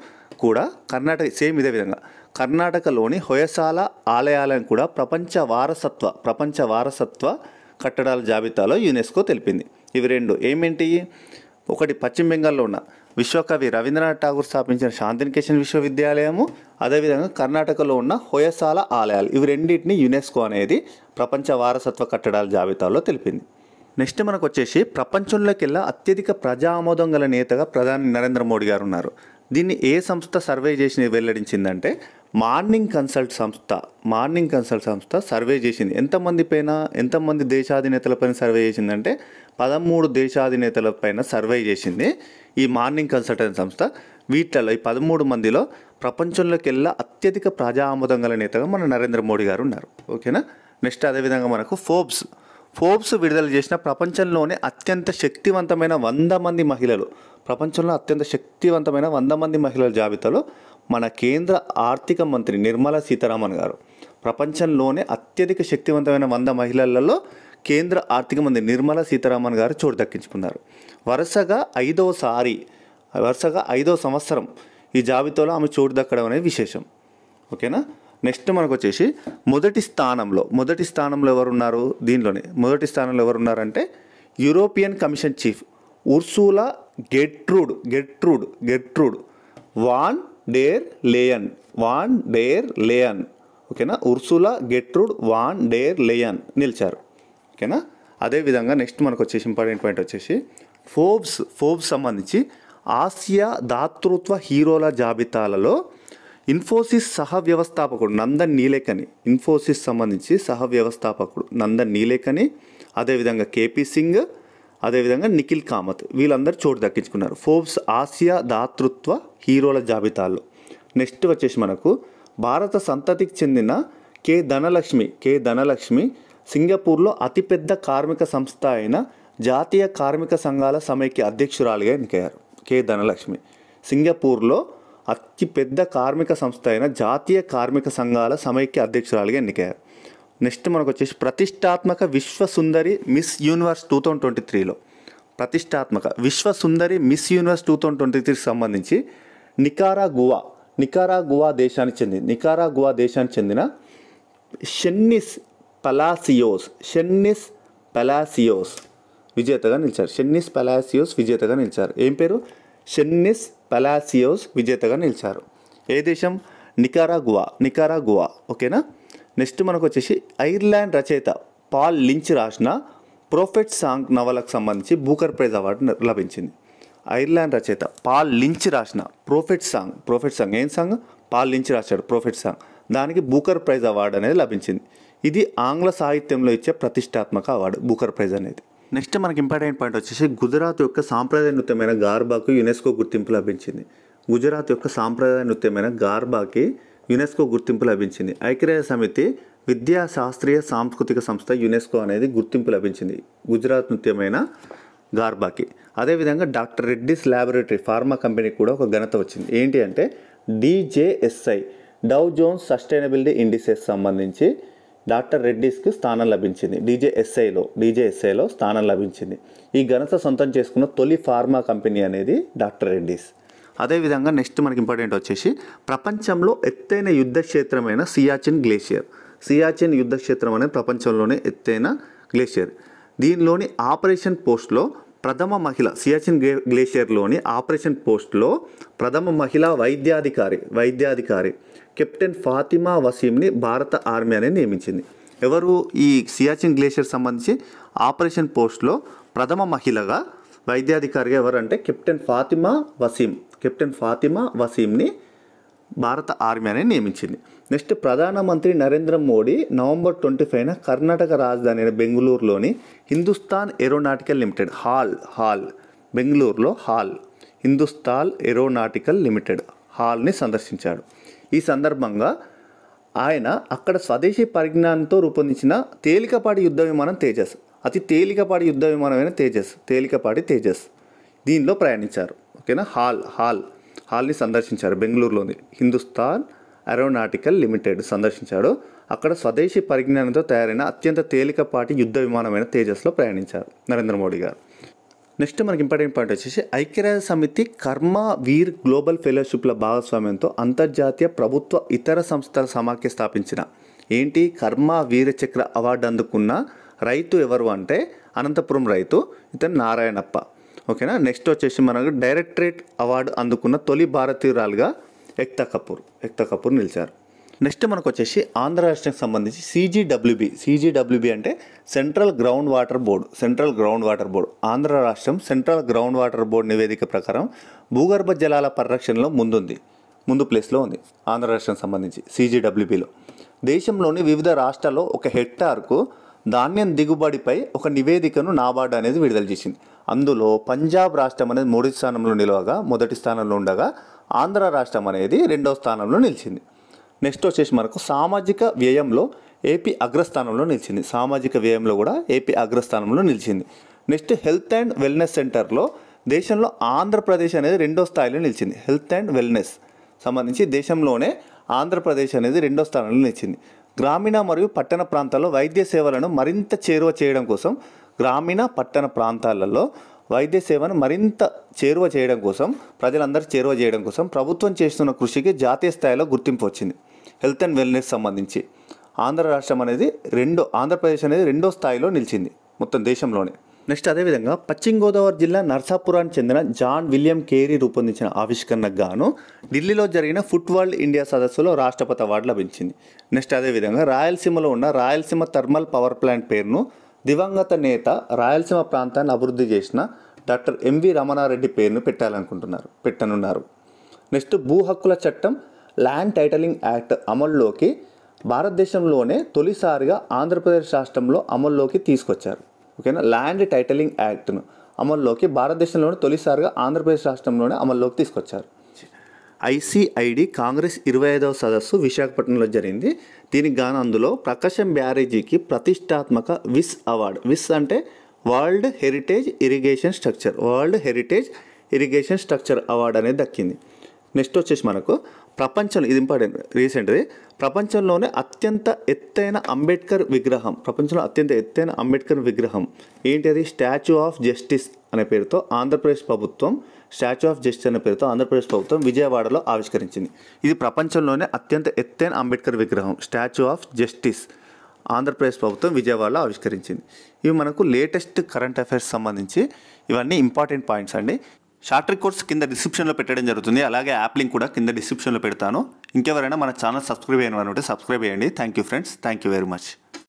కూడా కర్ణాటక సేమ్ ఇదే విధంగా కర్ణాటకలోని హొయసాల ఆలయాలను కూడా ప్రపంచ వారసత్వ ప్రపంచ వారసత్వ కట్టడాల జాబితాలో యునెస్కో తెలిపింది ఇవి రెండు ఏమేంటి ఒకటి పశ్చిమ బెంగాల్లో ఉన్న విశ్వకవి రవీంద్రనాథ్ ఠాగూర్ స్థాపించిన శాంతినికేషన్ విశ్వవిద్యాలయము అదేవిధంగా కర్ణాటకలో ఉన్న హోయసాల ఆలయాలు ఇవి రెండింటిని యునెస్కో అనేది ప్రపంచ వారసత్వ కట్టడాల జాబితాలో తెలిపింది నెక్స్ట్ మనకు వచ్చేసి ప్రపంచంలోకెల్లా అత్యధిక ప్రజా ఆమోదం గల నేతగా ప్రధాని నరేంద్ర మోడీ గారు ఉన్నారు దీన్ని ఏ సంస్థ సర్వే చేసి వెల్లడించిందంటే మార్నింగ్ కన్సల్ట్ సంస్థ మార్నింగ్ కన్సల్ట్ సంస్థ సర్వే చేసింది ఎంతమంది పైన ఎంతమంది దేశాధినేతల పైన సర్వే చేసిందంటే పదమూడు దేశాధినేతల పైన సర్వే చేసింది ఈ మార్నింగ్ కన్సల్టెంట్ సంస్థ వీటిలో ఈ పదమూడు మందిలో ప్రపంచంలోకెల్లా అత్యధిక ప్రజా ఆమోదం గల నేతగా మన నరేంద్ర మోడీ గారు ఉన్నారు ఓకేనా నెక్స్ట్ అదేవిధంగా మనకు ఫోబ్స్ ఫోర్బ్స్ విడుదల చేసిన ప్రపంచంలోనే అత్యంత శక్తివంతమైన వంద మంది మహిళలు ప్రపంచంలో అత్యంత శక్తివంతమైన వంద మంది మహిళల జాబితాలో మన కేంద్ర ఆర్థిక మంత్రి నిర్మలా సీతారామన్ గారు ప్రపంచంలోనే అత్యధిక శక్తివంతమైన వంద మహిళలలో కేంద్ర ఆర్థిక మంత్రి నిర్మలా సీతారామన్ గారు చోటు దక్కించుకున్నారు వరుసగా ఐదోసారి వరుసగా ఐదో సంవత్సరం ఈ జాబితాలో ఆమె చోటు దక్కడం అనేది విశేషం ఓకేనా నెక్స్ట్ మనకు వచ్చేసి మొదటి స్థానంలో మొదటి స్థానంలో ఎవరున్నారు దీనిలోనే మొదటి స్థానంలో ఎవరున్నారంటే European Commission chief Ursula Gertrude Gertrude Gertrude von der Leyen von der Leyen ఓకేనా Ursula Gertrude von der Leyen నిలిచారు ఓకేనా అదేవిధంగా నెక్స్ట్ మనకు వచ్చేసి ఇంపార్టెంట్ పాయింట్ వచ్చేసి ఫోబ్స్ ఫోబ్స్ సంబంధించి ఆసియా దాతృత్వ హీరోల జాబితాలలో ఇన్ఫోసిస్ సహ వ్యవస్థాపకుడు నందన్ నీలేకని ఇన్ఫోసిస్ సంబంధించి సహ వ్యవస్థాపకుడు నందన్ నీలేకని అదేవిధంగా కేపీ సింగ్ అదేవిధంగా నిఖిల్ కామత్ వీళ్ళందరూ చోటు దక్కించుకున్నారు ఫోర్బ్స్ ఆసియా దాతృత్వ హీరోల జాబితాలో నెక్స్ట్ వచ్చేసి మనకు భారత సంతతికి చెందిన కె ధనలక్ష్మి కె ధనలక్ష్మి సింగపూర్లో అతిపెద్ద కార్మిక సంస్థ అయిన జాతీయ కార్మిక సంఘాల సమైక్య అధ్యక్షురాలిగా ఎన్నికయ్యారు కె ధనలక్ష్మి సింగపూర్లో అతిపెద్ద కార్మిక సంస్థ అయిన జాతీయ కార్మిక సంఘాల సమైక్య అధ్యక్షురాలుగా ఎన్నికయ్యారు నెక్స్ట్ మనకు వచ్చేసి ప్రతిష్టాత్మక విశ్వసుందరి Miss Universe two thousand twenty త్రీలో ప్రతిష్టాత్మక విశ్వసుందరి Miss Universe two thousand twenty త్రీకి సంబంధించి నికారా గువా నికారా గువా దేశానికి చెందింది నికారా గువా దేశానికి చెందిన షెన్నిస్ పలాసియోస్ షెన్నిస్ పలాసియోస్ విజేతగా నిలిచారు షెన్నిస్ పలాసియోస్ విజేతగా నిలిచారు ఏం పేరు షెన్నిస్ పలాసియోస్ విజేతగా నిలిచారు ఏ దేశం నికారా గువా నికారా గువా ఓకేనా నెక్స్ట్ మనకు వచ్చేసి ఐర్లాండ్ రచయిత పాల్ లించ్ రాసిన ప్రోఫెట్ సాంగ్ నవలకు సంబంధించి బూకర్ ప్రైజ్ అవార్డు లభించింది ఐర్లాండ్ రచయిత పాల్ లించ్ రాసిన ప్రోఫెట్ సాంగ్ ప్రోఫెట్ సాంగ్ ఏం సాంగ్ పాల్ లించ్ రాశాడు ప్రోఫెట్ సాంగ్ దానికి బూకర్ ప్రైజ్ అవార్డు అనేది లభించింది ఇది ఆంగ్ల సాహిత్యంలో ఇచ్చే ప్రతిష్టాత్మక అవార్డు బూకర్ ప్రైజ్ అనేది నెక్స్ట్ మనకి ఇంపార్టెంట్ పాయింట్ వచ్చేసి గుజరాత్ యొక్క సాంప్రదాయ నృత్యమైన గార్బాకు యునెస్కో గుర్తింపు లభించింది గుజరాత్ యొక్క సాంప్రదాయ నృత్యమైన గార్బాకి యునెస్కో గుర్తింపు లభించింది ఐక్యరాజ్య సమితి విద్యా శాస్త్రీయ సాంస్కృతిక సంస్థ యునెస్కో అనేది గుర్తింపు లభించింది గుజరాత్ నృత్యమైన గార్బాకి అదేవిధంగా డాక్టర్ రెడ్డిస్ ల్యాబొరేటరీ ఫార్మా కంపెనీకి కూడా ఒక ఘనత వచ్చింది ఏంటి అంటే DJSI Dow Jones sustainability indices సంబంధించి డాక్టర్ రెడ్డిస్కి స్థానం లభించింది డీజేఎస్ఐలో డీజేఎస్ఐలో స్థానం లభించింది ఈ ఘనత సొంతం చేసుకున్న తొలి ఫార్మా కంపెనీ అనేది డాక్టర్ రెడ్డీస్ అదేవిధంగా నెక్స్ట్ మనకి ఇంపార్టెంట్ వచ్చేసి ప్రపంచంలో ఎత్తైన యుద్ధ క్షేత్రమైన సియాచిన్ గ్లేషియర్ సియాచిన్ యుద్ధ క్షేత్రం అనేది ప్రపంచంలోనే ఎత్తైన గ్లేషియర్ దీనిలోని ఆపరేషన్ పోస్ట్లో ప్రథమ మహిళ సియాచిన్ గ్లేషియర్లోని ఆపరేషన్ పోస్ట్లో ప్రథమ మహిళా వైద్యాధికారి వైద్యాధికారి కెప్టెన్ ఫాతిమా వసీంని భారత ఆర్మీ అనేది నియమించింది ఎవరు ఈ సియాచిన్ గ్లేషియర్ సంబంధించి ఆపరేషన్ పోస్ట్లో ప్రథమ మహిళగా వైద్యాధికారిగా ఎవరంటే కెప్టెన్ ఫాతిమా వసీం కెప్టెన్ ఫాతిమా వసీంని భారత ఆర్మీ అనేది నియమించింది నెక్స్ట్ ప్రధానమంత్రి నరేంద్ర మోడీ నవంబర్ ట్వంటీ ఫైవ్న కర్ణాటక రాజధాని బెంగళూరులోని Hindustan Aeronautical Limited HAL HAL బెంగళూరులో హాల్ హిందుస్థాన్ ఏరోనాటికల్ లిమిటెడ్ హాల్ని సందర్శించాడు ఈ సందర్భంగా ఆయన అక్కడ స్వదేశీ పరిజ్ఞానంతో రూపొందించిన తేలికపాటి యుద్ధ విమానం తేజస్ అతి తేలికపాటి యుద్ధ విమానమైన తేజస్ తేలికపాటి తేజస్ దీనిలో ప్రయాణించారు ఓకేనా హాల్ హాల్ హాల్ని సందర్శించారు బెంగళూరులోని హిందుస్థాన్ ఏరోనాటికల్ లిమిటెడ్ సందర్శించాడు అక్కడ స్వదేశీ పరిజ్ఞానంతో తయారైన అత్యంత తేలికపాటి యుద్ధ విమానమైన తేజస్లో ప్రయాణించారు నరేంద్ర మోడీ గారు నెక్స్ట్ మనకి ఇంపార్టెంట్ పాయింట్ వచ్చేసి ఐక్యరాజ్య సమితి కర్మ వీర్ గ్లోబల్ ఫెలోషిప్ల భాగస్వామ్యంతో అంతర్జాతీయ ప్రభుత్వ ఇతర సంస్థల సమాఖ్య స్థాపించిన ఏంటి కర్మ వీర చక్ర అవార్డు అందుకున్న రైతు ఎవరు అంటే అనంతపురం రైతు ఇతను నారాయణప్ప ఓకేనా నెక్స్ట్ వచ్చేసి మనకు డైరెక్టరేట్ అవార్డు అందుకున్న తొలి భారతీయురాలుగా ఎక్తా కపూర్ ఎక్తా కపూర్ నిలిచారు నెక్స్ట్ మనకు వచ్చేసి ఆంధ్ర రాష్ట్రానికి సంబంధించి సీజీడబ్ల్యూబీ సీజీడబ్ల్యూబీ అంటే central ground water board central ground water board Andhra రాష్ట్రం సెంట్రల్ గ్రౌండ్ వాటర్ బోర్డు నివేదిక ప్రకారం భూగర్భ జలాల పరిరక్షణలో ముందుంది ముందు ప్లేస్లో ఉంది ఆంధ్ర రాష్ట్రం సంబంధించి సీజీడబ్ల్యూబీలో దేశంలోని వివిధ రాష్ట్రాల్లో ఒక హెక్టార్కు ధాన్యం దిగుబడిపై ఒక నివేదికను నాబార్డు అనేది విడుదల చేసింది అందులో పంజాబ్ రాష్ట్రం అనేది మూడో స్థానంలో నిలవగా మొదటి స్థానంలో ఉండగా ఆంధ్ర రాష్ట్రం అనేది రెండో స్థానంలో నిలిచింది నెక్స్ట్ వచ్చేసి మనకు సామాజిక వ్యయంలో ఏపీ అగ్రస్థానంలో నిలిచింది సామాజిక వ్యయంలో కూడా ఏపీ అగ్రస్థానంలో నిలిచింది నెక్స్ట్ హెల్త్ అండ్ వెల్నెస్ సెంటర్లో దేశంలో ఆంధ్రప్రదేశ్ అనేది రెండో స్థాయిలో నిలిచింది హెల్త్ అండ్ వెల్నెస్ సంబంధించి దేశంలోనే ఆంధ్రప్రదేశ్ అనేది రెండో స్థానంలో నిలిచింది గ్రామీణ మరియు పట్టణ ప్రాంతాల్లో వైద్య సేవలను మరింత చేరువ చేయడం కోసం గ్రామీణ పట్టణ ప్రాంతాలలో వైద్య సేవను మరింత చేరువ చేయడం కోసం ప్రజలందరూ చేరువ చేయడం కోసం ప్రభుత్వం చేస్తున్న కృషికి జాతీయ స్థాయిలో గుర్తింపు వచ్చింది హెల్త్ అండ్ వెల్నెస్ సంబంధించి ఆంధ్ర రాష్ట్రం అనేది రెండో ఆంధ్రప్రదేశ్ అనేది రెండో స్థాయిలో నిలిచింది మొత్తం దేశంలోనే నెక్స్ట్ అదేవిధంగా పశ్చిమ గోదావరి జిల్లా నర్సాపురానికి చెందిన జాన్ విలియం కేరీ రూపొందించిన ఆవిష్కరణకు గాను ఢిల్లీలో జరిగిన ఫుట్ వరల్డ్ ఇండియా సదస్సులో రాష్ట్రపతి అవార్డు లభించింది నెక్స్ట్ అదేవిధంగా రాయలసీమలో ఉన్న రాయలసీమ థర్మల్ పవర్ ప్లాంట్ పేరును దివంగత నేత రాయలసీమ ప్రాంతాన్ని అభివృద్ధి చేసిన డాక్టర్ ఎంవి రమణారెడ్డి పేరును పెట్టాలనుకుంటున్నారు పెట్టనున్నారు నెక్స్ట్ భూ హక్కుల చట్టం ల్యాండ్ టైటలింగ్ యాక్ట్ అమల్లోకి భారతదేశంలోనే తొలిసారిగా ఆంధ్రప్రదేశ్ రాష్ట్రంలో అమల్లోకి తీసుకొచ్చారు ఓకేనా ల్యాండ్ టైటలింగ్ యాక్ట్ను అమల్లోకి భారతదేశంలోనే తొలిసారిగా ఆంధ్రప్రదేశ్ రాష్ట్రంలోనే అమల్లోకి తీసుకొచ్చారు ఐసీఐడి కాంగ్రెస్ ఇరవై ఐదవ సదస్సు విశాఖపట్నంలో జరిగింది దీనికి గాను అందులో ప్రకాశం బ్యారేజీకి ప్రతిష్టాత్మక విస్ అవార్డు విస్ అంటే world heritage irrigation structure world heritage irrigation structure award అనేది దక్కింది నెక్స్ట్ వచ్చేసి మనకు ప్రపంచంలో ఇది ఇంపార్టెంట్ రీసెంట్ది ప్రపంచంలోనే అత్యంత ఎత్తైన అంబేద్కర్ విగ్రహం ప్రపంచంలో అత్యంత ఎత్తైన అంబేద్కర్ విగ్రహం ఏంటి అది స్టాచ్యూ ఆఫ్ జస్టిస్ అనే పేరుతో ఆంధ్రప్రదేశ్ ప్రభుత్వం స్టాచ్యూ ఆఫ్ జస్టిస్ అనే పేరుతో ఆంధ్రప్రదేశ్ ప్రభుత్వం విజయవాడలో ఆవిష్కరించింది ఇది ప్రపంచంలోనే అత్యంత ఎత్తైన అంబేద్కర్ విగ్రహం స్టాచ్యూ ఆఫ్ జస్టిస్ ఆంధ్రప్రదేశ్ ప్రభుత్వం విజయవాడలో ఆవిష్కరించింది ఇవి మనకు లేటెస్ట్ కరెంట్ అఫైర్స్ సంబంధించి ఇవన్నీ ఇంపార్టెంట్ పాయింట్స్ అండి షార్ట్ రికార్డ్స్ కింద డిస్క్రిప్షన్లో పెట్టడం జరుగుతుంది అలాగే యాప్ లింక్ కూడా కింద డిస్క్రిప్షన్లో పెడతాను ఇంకెవరైనా మన ఛానల్ సబ్స్క్రైబ్ అయిన సబ్స్క్రైబ్ చేయండి thank you friends thank you very much